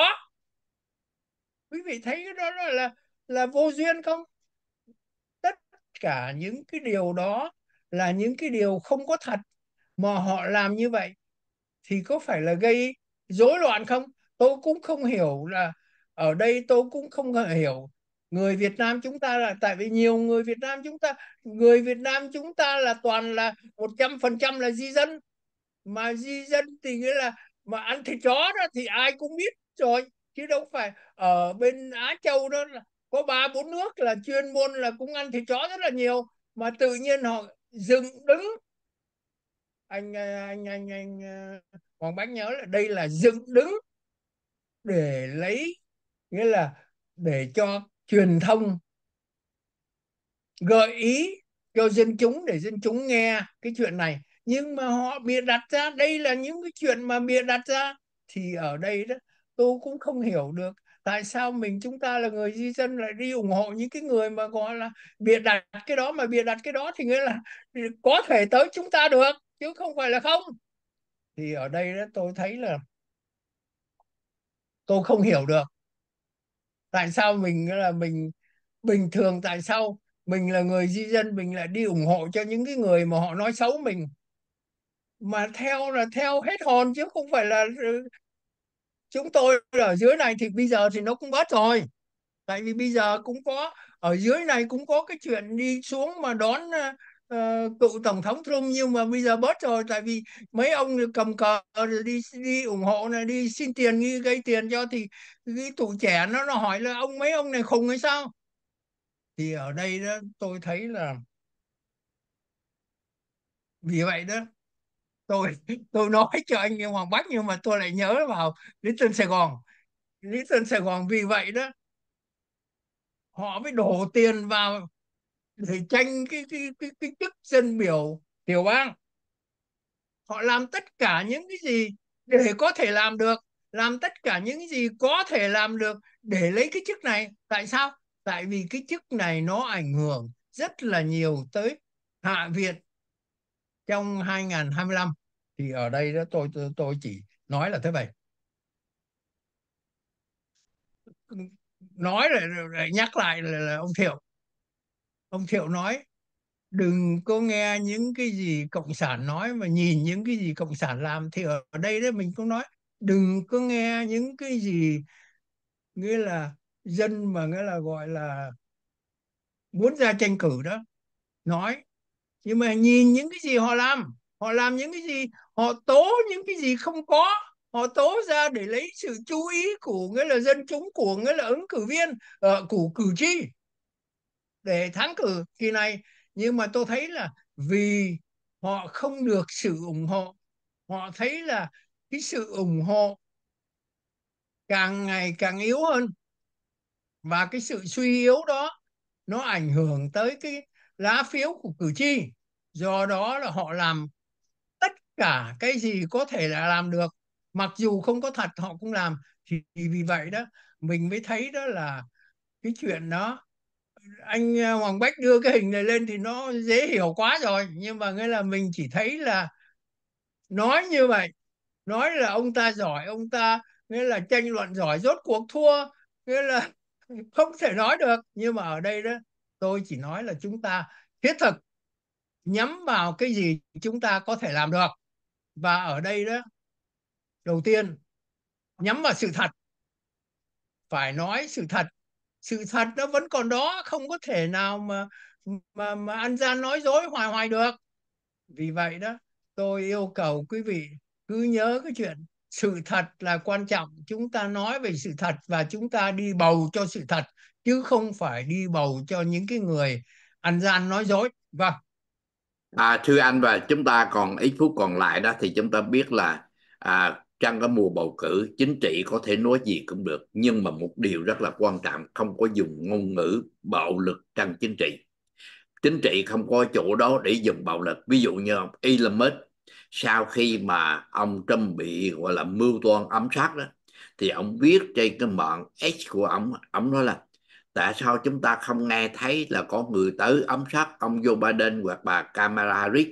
quý vị thấy cái đó là là, là vô duyên không tất cả những cái điều đó là những cái điều không có thật mà họ làm như vậy thì có phải là gây rối loạn không tôi cũng không hiểu là ở đây tôi cũng không hiểu người Việt Nam chúng ta là tại vì nhiều người Việt Nam chúng ta người Việt Nam chúng ta là toàn là một trăm phần trăm là di dân mà di dân thì nghĩa là mà ăn thịt chó đó thì ai cũng biết rồi chứ đâu phải ở bên Á Châu đó là có ba bốn nước là chuyên môn là cũng ăn thịt chó rất là nhiều mà tự nhiên họ dừng đứng anh anh anh anh ờ, Hoàng Bách nhớ là đây là dựng đứng để lấy nghĩa là để cho truyền thông gợi ý cho dân chúng để dân chúng nghe cái chuyện này nhưng mà họ bịa đặt ra đây là những cái chuyện mà bịa đặt ra thì ở đây đó tôi cũng không hiểu được tại sao mình chúng ta là người di dân lại đi ủng hộ những cái người mà gọi là bịa đặt cái đó mà bịa đặt cái đó thì nghĩa là có thể tới chúng ta được chứ không phải là không thì ở đây đó tôi thấy là tôi không hiểu được tại sao mình là mình bình thường tại sao mình là người di dân mình lại đi ủng hộ cho những cái người mà họ nói xấu mình mà theo là theo hết hồn chứ không phải là ừ, chúng tôi ở dưới này thì bây giờ thì nó cũng bớt rồi tại vì bây giờ cũng có ở dưới này cũng có cái chuyện đi xuống mà đón à, uh, cựu tổng thống Trump nhưng mà bây giờ bớt rồi tại vì mấy ông cầm cờ rồi đi đi ủng hộ này đi xin tiền đi gây tiền cho thì cái tụ trẻ nó nó hỏi là ông mấy ông này khùng hay sao thì ở đây đó tôi thấy là vì vậy đó tôi tôi nói cho anh Hoàng Bắc nhưng mà tôi lại nhớ vào lý Little Sài Gòn lý Little Sài Gòn vì vậy đó họ mới đổ tiền vào để tranh cái cái cái cái chức dân biểu tiểu bang họ làm tất cả những cái gì để có thể làm được làm tất cả những gì có thể làm được để lấy cái chức này tại sao tại vì cái chức này nó ảnh hưởng rất là nhiều tới hạ viện trong 2025 thì ở đây đó tôi tôi, tôi chỉ nói là thế vậy nói lại, lại nhắc lại là, là ông Thiệu ông thiệu nói đừng có nghe những cái gì cộng sản nói mà nhìn những cái gì cộng sản làm thì ở đây đấy mình cũng nói đừng có nghe những cái gì nghĩa là dân mà nghĩa là gọi là muốn ra tranh cử đó nói nhưng mà nhìn những cái gì họ làm họ làm những cái gì họ tố những cái gì không có họ tố ra để lấy sự chú ý của nghĩa là dân chúng của nghĩa là ứng cử viên uh, của cử tri để thắng cử kỳ này nhưng mà tôi thấy là vì họ không được sự ủng hộ họ thấy là cái sự ủng hộ càng ngày càng yếu hơn và cái sự suy yếu đó nó ảnh hưởng tới cái lá phiếu của cử tri do đó là họ làm tất cả cái gì có thể là làm được mặc dù không có thật họ cũng làm thì vì vậy đó mình mới thấy đó là cái chuyện đó anh à, Hoàng Bách đưa cái hình này lên thì nó dễ hiểu quá rồi nhưng mà nghĩa là mình chỉ thấy là nói như vậy nói là ông ta giỏi ông ta nghĩa là tranh luận giỏi rốt cuộc thua nghĩa là không thể nói được nhưng mà ở đây đó tôi chỉ nói là chúng ta thiết thực nhắm vào cái gì chúng ta có thể làm được và ở đây đó đầu tiên nhắm vào sự thật phải nói sự thật sự thật nó vẫn còn đó không có thể nào mà mà mà ăn gian nói dối hoài hoài được vì vậy đó tôi yêu cầu quý vị cứ nhớ cái chuyện sự thật là quan trọng chúng ta nói về sự thật và chúng ta đi bầu cho sự thật chứ không phải đi bầu cho những cái người ăn gian nói dối vâng à, thưa anh và chúng ta còn ít phút còn lại đó thì chúng ta biết là à, trong cái mùa bầu cử chính trị có thể nói gì cũng được nhưng mà một điều rất là quan trọng không có dùng ngôn ngữ bạo lực trong chính trị chính trị không có chỗ đó để dùng bạo lực ví dụ như ông Elon Musk sau khi mà ông Trump bị gọi là mưu toan ám sát đó thì ông viết trên cái mạng X của ông ông nói là tại sao chúng ta không nghe thấy là có người tới ám sát ông Joe Biden hoặc bà Kamala Harris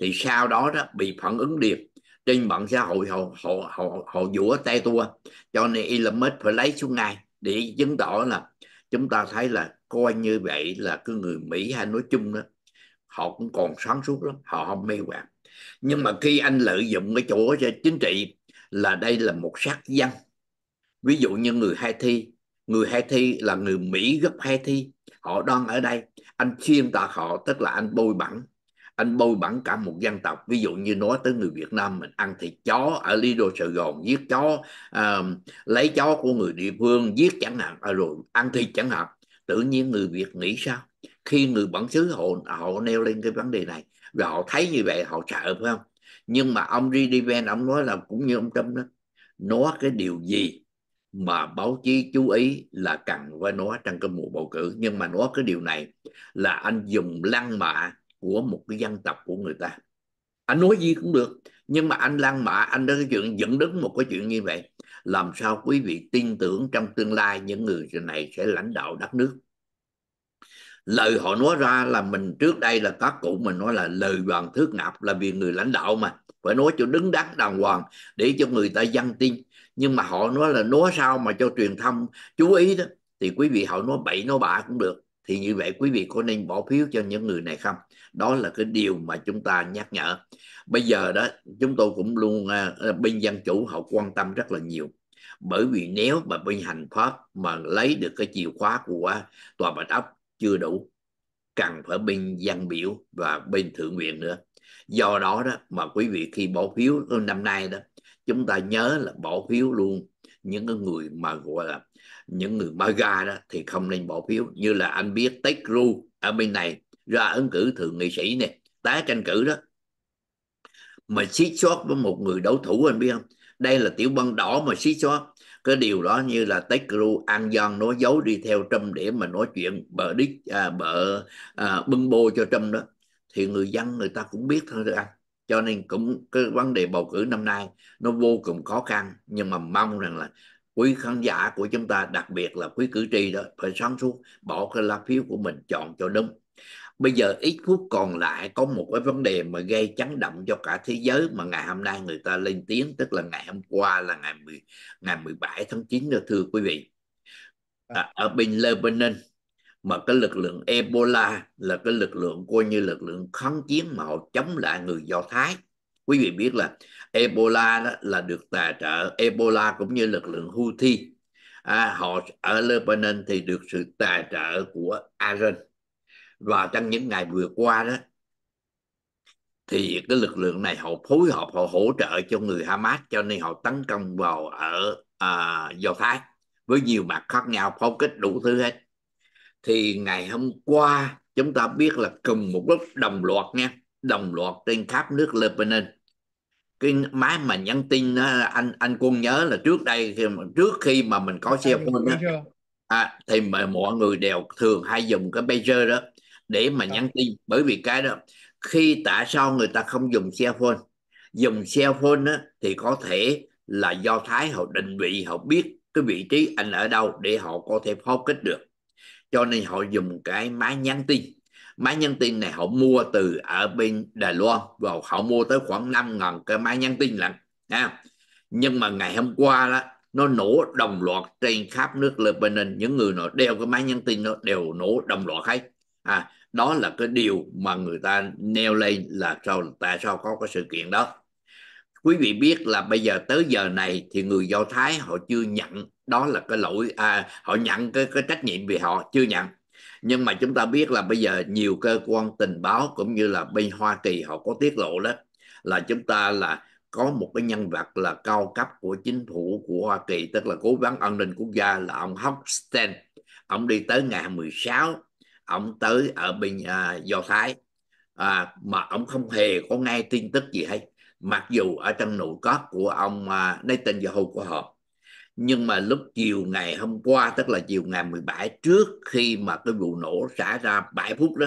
thì sau đó đó bị phản ứng liền trên mạng xã hội họ họ họ họ dũa tay tua cho nên Elon Musk phải lấy xuống ngay để chứng tỏ là chúng ta thấy là coi như vậy là cái người Mỹ hay nói chung đó họ cũng còn sáng suốt lắm họ không mê hoặc nhưng mà khi anh lợi dụng cái chỗ cho chính trị là đây là một sát dân ví dụ như người Haiti người Haiti là người Mỹ gấp Haiti họ đang ở đây anh xuyên tạc họ tức là anh bôi bẩn anh bôi bẩn cả một dân tộc ví dụ như nói tới người Việt Nam mình ăn thịt chó ở Lido Sài Gòn giết chó uh, lấy chó của người địa phương giết chẳng hạn à, rồi ăn thịt chẳng hạn tự nhiên người Việt nghĩ sao khi người bản xứ họ họ nêu lên cái vấn đề này và họ thấy như vậy họ sợ phải không nhưng mà ông Ridiven ông nói là cũng như ông Trump đó nói cái điều gì mà báo chí chú ý là cần với nó trong cái mùa bầu cử nhưng mà nói cái điều này là anh dùng lăng mạ của một cái dân tộc của người ta anh nói gì cũng được nhưng mà anh lan mạ anh đã cái chuyện dẫn đến một cái chuyện như vậy làm sao quý vị tin tưởng trong tương lai những người này sẽ lãnh đạo đất nước lời họ nói ra là mình trước đây là các cụ mình nói là lời vàng thước ngập là vì người lãnh đạo mà phải nói cho đứng đắn đàng hoàng để cho người ta dân tin nhưng mà họ nói là nói sao mà cho truyền thông chú ý đó thì quý vị họ nói bậy nói bạ cũng được thì như vậy quý vị có nên bỏ phiếu cho những người này không đó là cái điều mà chúng ta nhắc nhở bây giờ đó chúng tôi cũng luôn uh, bên dân chủ họ quan tâm rất là nhiều bởi vì nếu mà bên hành pháp mà lấy được cái chìa khóa của tòa bạch ốc chưa đủ cần phải bên dân biểu và bên thượng viện nữa do đó đó mà quý vị khi bỏ phiếu năm nay đó chúng ta nhớ là bỏ phiếu luôn những cái người mà gọi là những người mà đó thì không nên bỏ phiếu như là anh biết Tech Ru ở bên này ra ứng cử thượng nghị sĩ nè, tái tranh cử đó mà xí chót với một người đấu thủ anh biết không đây là tiểu băng đỏ mà xí chót cái điều đó như là Tech Crew ăn giang nói dấu đi theo Trump để mà nói chuyện bờ đích à, bợ à, bưng bô cho Trump đó thì người dân người ta cũng biết thôi anh cho nên cũng cái vấn đề bầu cử năm nay nó vô cùng khó khăn nhưng mà mong rằng là quý khán giả của chúng ta đặc biệt là quý cử tri đó phải sáng suốt bỏ cái lá phiếu của mình chọn cho đúng bây giờ ít phút còn lại có một cái vấn đề mà gây chấn động cho cả thế giới mà ngày hôm nay người ta lên tiếng tức là ngày hôm qua là ngày 10, ngày 17 tháng 9 đó thưa quý vị à. à, ở bên Lebanon mà cái lực lượng Ebola là cái lực lượng coi như lực lượng kháng chiến mà họ chống lại người Do Thái quý vị biết là Ebola đó là được tài trợ Ebola cũng như lực lượng Houthi à, họ ở Lebanon thì được sự tài trợ của Iran và trong những ngày vừa qua đó thì cái lực lượng này họ phối hợp họ hỗ trợ cho người Hamas cho nên họ tấn công vào ở à, Do Thái với nhiều mặt khác nhau phong kích đủ thứ hết thì ngày hôm qua chúng ta biết là cùng một lúc đồng loạt nha đồng loạt trên khắp nước Lebanon cái máy mà nhắn tin đó, anh anh quân nhớ là trước đây khi mà, trước khi mà mình có xe quân à, thì mà mọi người đều thường hay dùng cái pager đó để mà nhắn tin bởi vì cái đó khi tại sao người ta không dùng cell phone dùng cell phone á, thì có thể là do thái họ định vị họ biết cái vị trí anh ở đâu để họ có thể pháo kích được cho nên họ dùng cái máy nhắn tin máy nhắn tin này họ mua từ ở bên Đài Loan và họ mua tới khoảng 5 ngàn cái máy nhắn tin lận ha nhưng mà ngày hôm qua đó nó nổ đồng loạt trên khắp nước Lebanon những người nào đeo cái máy nhắn tin đó đều nổ đồng loạt hết à, đó là cái điều mà người ta nêu lên là sao tại sao có cái sự kiện đó quý vị biết là bây giờ tới giờ này thì người do thái họ chưa nhận đó là cái lỗi à, họ nhận cái cái trách nhiệm vì họ chưa nhận nhưng mà chúng ta biết là bây giờ nhiều cơ quan tình báo cũng như là bên hoa kỳ họ có tiết lộ đó là chúng ta là có một cái nhân vật là cao cấp của chính phủ của Hoa Kỳ tức là cố vấn an ninh quốc gia là ông Hock ông đi tới ngày 16 ông tới ở bên à, do thái à, mà ông không hề có nghe tin tức gì hay mặc dù ở trong nội cốt của ông à, Nathan Yahoo của họ nhưng mà lúc chiều ngày hôm qua tức là chiều ngày 17 trước khi mà cái vụ nổ xảy ra 7 phút đó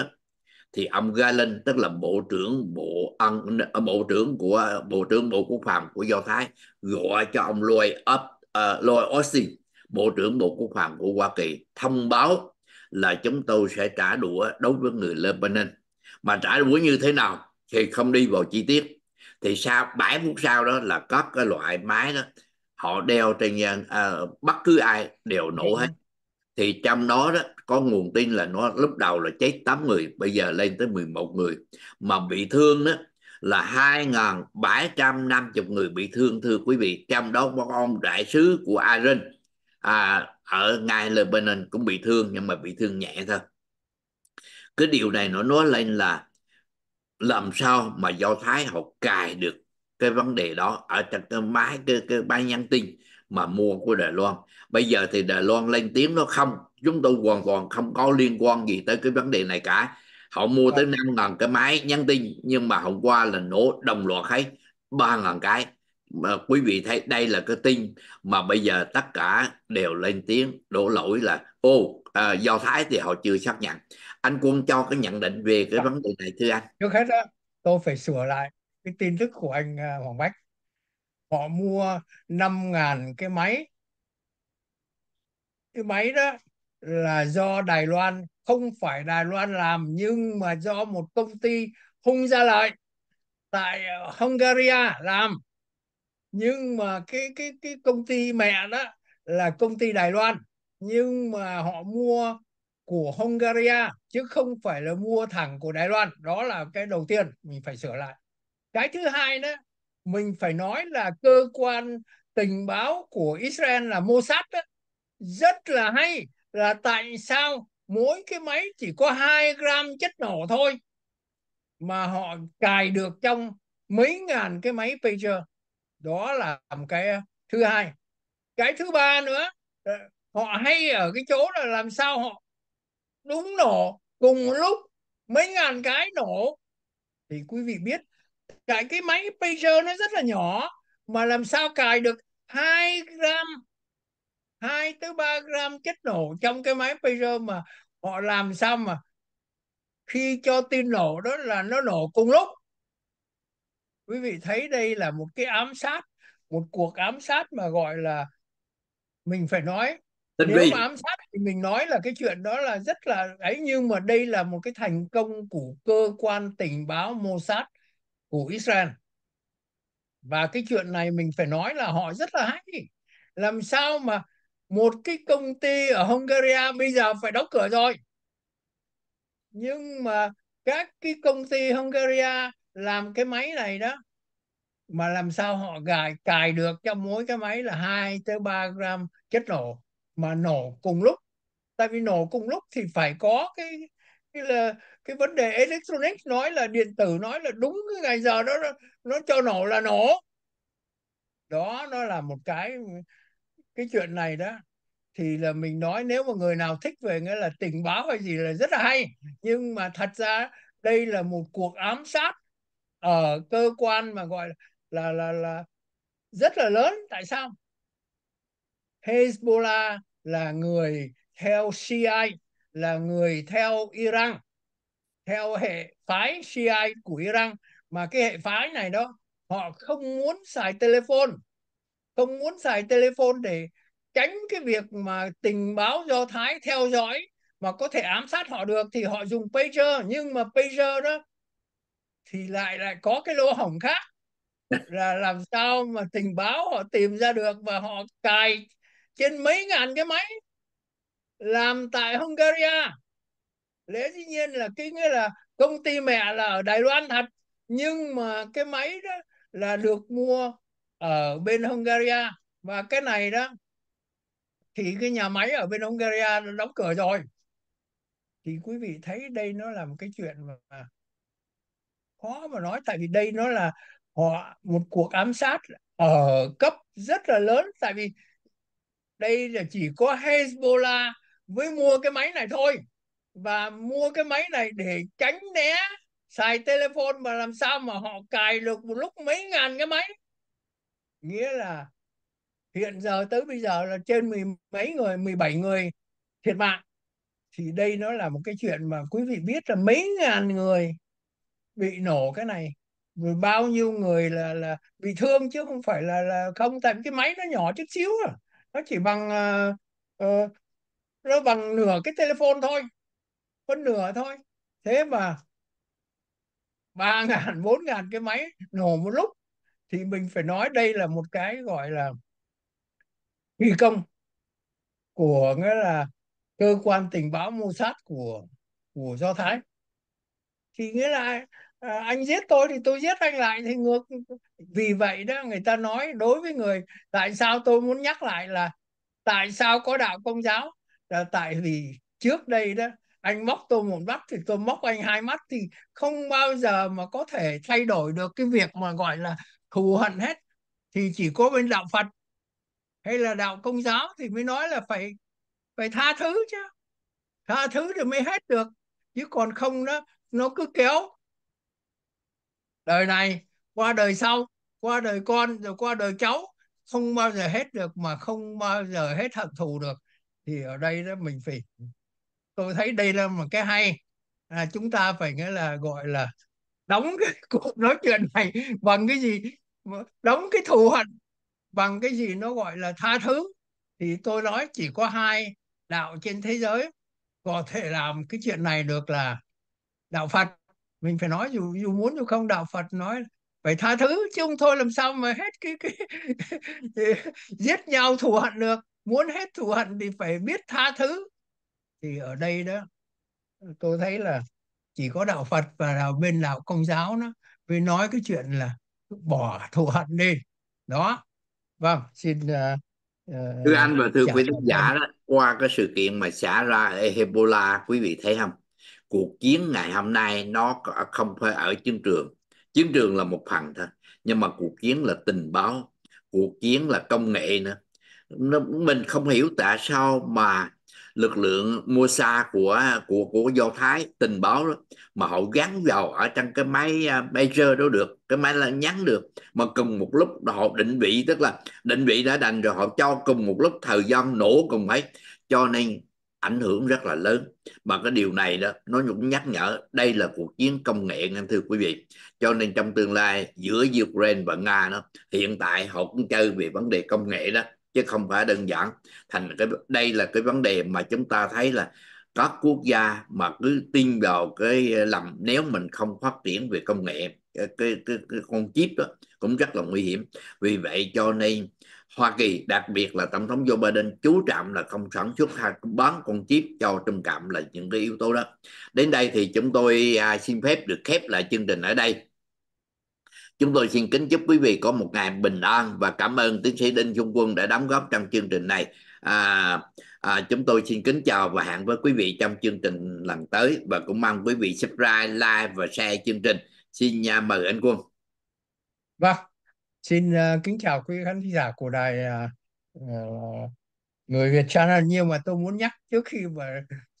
thì ông Galen tức là bộ trưởng bộ ân à, bộ trưởng của bộ trưởng bộ quốc phòng của do thái gọi cho ông Lloyd up uh, Lloyd Austin bộ trưởng bộ quốc phòng của Hoa Kỳ thông báo là chúng tôi sẽ trả đũa đối với người Lebanon mà trả đũa như thế nào thì không đi vào chi tiết thì sau 7 phút sau đó là có cái loại máy đó họ đeo trên à, bất cứ ai đều nổ hết thì trong đó đó có nguồn tin là nó lúc đầu là chết 8 người bây giờ lên tới 11 người mà bị thương đó là 2.750 người bị thương thưa quý vị trong đó có ông đại sứ của Iran à, ở ngay Lebanon cũng bị thương nhưng mà bị thương nhẹ thôi cái điều này nó nói lên là làm sao mà do thái họ cài được cái vấn đề đó ở trong cái máy cái, cái máy nhắn tin mà mua của đài loan bây giờ thì đài loan lên tiếng nó không chúng tôi hoàn toàn không có liên quan gì tới cái vấn đề này cả họ mua tới vâng. năm ngàn cái máy nhắn tin nhưng mà hôm qua là nổ đồng loạt hết ba ngàn cái mà quý vị thấy đây là cái tin mà bây giờ tất cả đều lên tiếng đổ lỗi là ô à, do thái thì họ chưa xác nhận anh quân cho cái nhận định về cái dạ. vấn đề này thưa anh trước hết đó tôi phải sửa lại cái tin tức của anh à, hoàng bách họ mua 5.000 cái máy cái máy đó là do Đài Loan không phải Đài Loan làm nhưng mà do một công ty hung ra lại tại à, Hungary làm nhưng mà cái cái cái công ty mẹ đó là công ty Đài Loan nhưng mà họ mua của Hungary chứ không phải là mua thẳng của Đài Loan đó là cái đầu tiên mình phải sửa lại cái thứ hai nữa mình phải nói là cơ quan tình báo của Israel là Mossad đó, rất là hay là tại sao mỗi cái máy chỉ có 2 gram chất nổ thôi mà họ cài được trong mấy ngàn cái máy pager đó là cái ờ, thứ hai cái thứ ba nữa ờ, họ hay ở cái chỗ là làm sao họ đúng nổ cùng lúc mấy ngàn cái nổ thì quý vị biết tại cái máy pager nó rất là nhỏ mà làm sao cài được 2 gram 2 tới 3 gram chất nổ trong cái máy pager mà họ làm sao mà khi cho tin nổ đó là nó nổ cùng lúc quý vị thấy đây là một cái ám sát một cuộc ám sát mà gọi là mình phải nói Tân nếu mà ám sát thì mình nói là cái chuyện đó là rất là ấy nhưng mà đây là một cái thành công của cơ quan tình báo Mossad của Israel và cái chuyện này mình phải nói là họ rất là hay làm sao mà một cái công ty ở Hungary bây giờ phải đóng cửa rồi nhưng mà các cái công ty Hungary làm cái máy này đó mà làm sao họ gài cài được cho mỗi cái máy là 2 tới 3 gram chất nổ mà nổ cùng lúc tại vì nổ cùng lúc thì phải có cái cái là cái vấn đề electronics nói là điện tử nói là đúng cái ngày giờ đó nó cho nổ là nổ đó nó là một cái cái chuyện này đó thì là mình nói nếu mà người nào thích về nghĩa là tình báo hay gì là rất là hay nhưng mà thật ra đây là một cuộc ám sát ở ờ, cơ quan mà gọi là là là, là rất là lớn tại sao Hezbollah là người theo Shia là người theo Iran theo hệ phái Shia của Iran mà cái hệ phái này đó họ không muốn xài telephone không muốn xài telephone để tránh cái việc mà tình báo do Thái theo dõi mà có thể ám sát họ được thì họ dùng pager nhưng mà pager đó thì lại lại có cái lỗ hỏng khác là làm sao mà tình báo họ tìm ra được và họ cài trên mấy ngàn cái máy làm tại Hungary lẽ dĩ nhiên là cái nghĩa là công ty mẹ là ở Đài Loan thật nhưng mà cái máy đó là được mua ở bên Hungary và cái này đó thì cái nhà máy ở bên Hungary nó đóng cửa rồi thì quý vị thấy đây nó là một cái chuyện mà khó mà nói tại vì đây nó là họ một cuộc ám sát ở cấp rất là lớn tại vì đây là chỉ có Hezbollah mới mua cái máy này thôi và mua cái máy này để tránh né xài telephone mà làm sao mà họ cài được một lúc mấy ngàn cái máy nghĩa là hiện giờ tới bây giờ là trên mười mấy người 17 người thiệt mạng thì đây nó là một cái chuyện mà quý vị biết là mấy ngàn người bị nổ cái này rồi bao nhiêu người là là bị thương chứ không phải là là không tại cái máy nó nhỏ chút xíu à nó chỉ bằng uh, uh, nó bằng nửa cái telephone thôi hơn nửa thôi thế mà ba ngàn bốn ngàn cái máy nổ một lúc thì mình phải nói đây là một cái gọi là phi công của nghĩa là cơ quan tình báo sát của của Do Thái thì nghĩa là Ờ, anh giết tôi thì tôi giết anh lại thì ngược vì vậy đó người ta nói đối với người tại sao tôi muốn nhắc lại là tại sao có đạo công giáo là tại vì trước đây đó anh móc tôi một mắt thì tôi móc anh hai mắt thì không bao giờ mà có thể thay đổi được cái việc mà gọi là thù hận hết thì chỉ có bên đạo Phật hay là đạo công giáo thì mới nói là phải phải tha thứ chứ tha thứ thì mới hết được chứ còn không đó nó cứ kéo đời này qua đời sau qua đời con rồi qua đời cháu không bao giờ hết được mà không bao giờ hết hận thù được thì ở đây đó mình phải tôi thấy đây là một cái hay là chúng ta phải nghĩa là gọi là đóng cái cuộc nói chuyện này bằng cái gì đóng cái thù hận bằng cái gì nó gọi là tha thứ thì tôi nói chỉ có hai đạo trên thế giới có thể làm cái chuyện này được là đạo Phật mình phải nói dù dù muốn dù không đạo Phật nói phải tha thứ chứ không thôi làm sao mà hết cái, cái giết nhau thù hận được muốn hết thù hận thì phải biết tha thứ thì ở đây đó tôi thấy là chỉ có đạo Phật và đạo bên đạo công giáo nó mới nói cái chuyện là bỏ thù hận đi đó vâng xin uh, thưa anh và thưa quý khán giả đó qua cái sự kiện mà xả ra ở Hebola quý vị thấy không cuộc chiến ngày hôm nay nó không phải ở chiến trường chiến trường là một phần thôi nhưng mà cuộc chiến là tình báo cuộc chiến là công nghệ nữa nó, mình không hiểu tại sao mà lực lượng mua xa của của của do thái tình báo đó, mà họ gắn vào ở trong cái máy pager à, đó được cái máy là nhắn được mà cùng một lúc họ định vị tức là định vị đã đành rồi họ cho cùng một lúc thời gian nổ cùng ấy cho nên ảnh hưởng rất là lớn mà cái điều này đó nó cũng nhắc nhở đây là cuộc chiến công nghệ anh thưa quý vị cho nên trong tương lai giữa Ukraine và Nga đó hiện tại họ cũng chơi về vấn đề công nghệ đó chứ không phải đơn giản thành cái đây là cái vấn đề mà chúng ta thấy là các quốc gia mà cứ tin vào cái ờ, lầm nếu mình không phát triển về công nghệ cái, cái, cái, cái con chip đó cũng rất là nguy hiểm vì vậy cho nên Hoa Kỳ đặc biệt là tổng thống Joe Biden chú trọng là không sản xuất hay bán con chip cho trung cảm là những cái yếu tố đó đến đây thì chúng tôi à, xin phép được khép lại chương trình ở đây chúng tôi xin kính chúc quý vị có một ngày bình an và cảm ơn tiến sĩ Đinh Trung Quân đã đóng góp trong chương trình này à, À, chúng tôi xin kính chào và hẹn với quý vị trong chương trình lần tới và cũng mong quý vị subscribe, like và share chương trình. Xin uh, mời anh Quân. Vâng, xin uh, kính chào quý khán giả của đài uh, người Việt Channel nhưng mà tôi muốn nhắc trước khi mà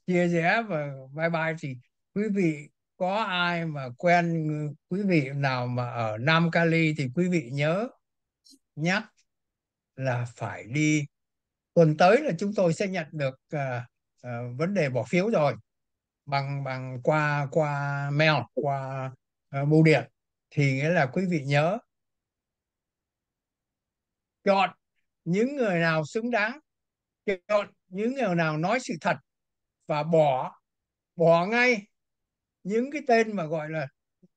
chia sẻ và bye bye thì quý vị có ai mà quen quý vị nào mà ở Nam Cali thì quý vị nhớ nhắc là phải đi tuần tới là chúng tôi sẽ nhận được uh, uh, vấn đề bỏ phiếu rồi bằng bằng qua qua mail qua uh, bưu điện thì nghĩa là quý vị nhớ chọn những người nào xứng đáng chọn những người nào nói sự thật và bỏ bỏ ngay những cái tên mà gọi là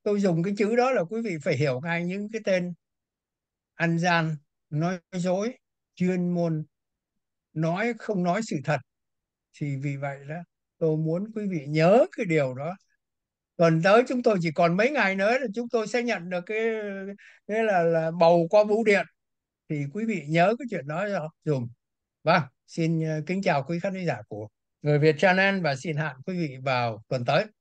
tôi dùng cái chữ đó là quý vị phải hiểu ngay những cái tên ăn gian nói dối chuyên môn nói không nói sự thật thì vì vậy đó tôi muốn quý vị nhớ cái điều đó tuần tới chúng tôi chỉ còn mấy ngày nữa là chúng tôi sẽ nhận được cái nghĩa là là bầu qua vũ điện thì quý vị nhớ cái chuyện đó cho vâng xin ờ, kính chào quý khán giả của người Việt Channel và xin hẹn quý vị vào tuần tới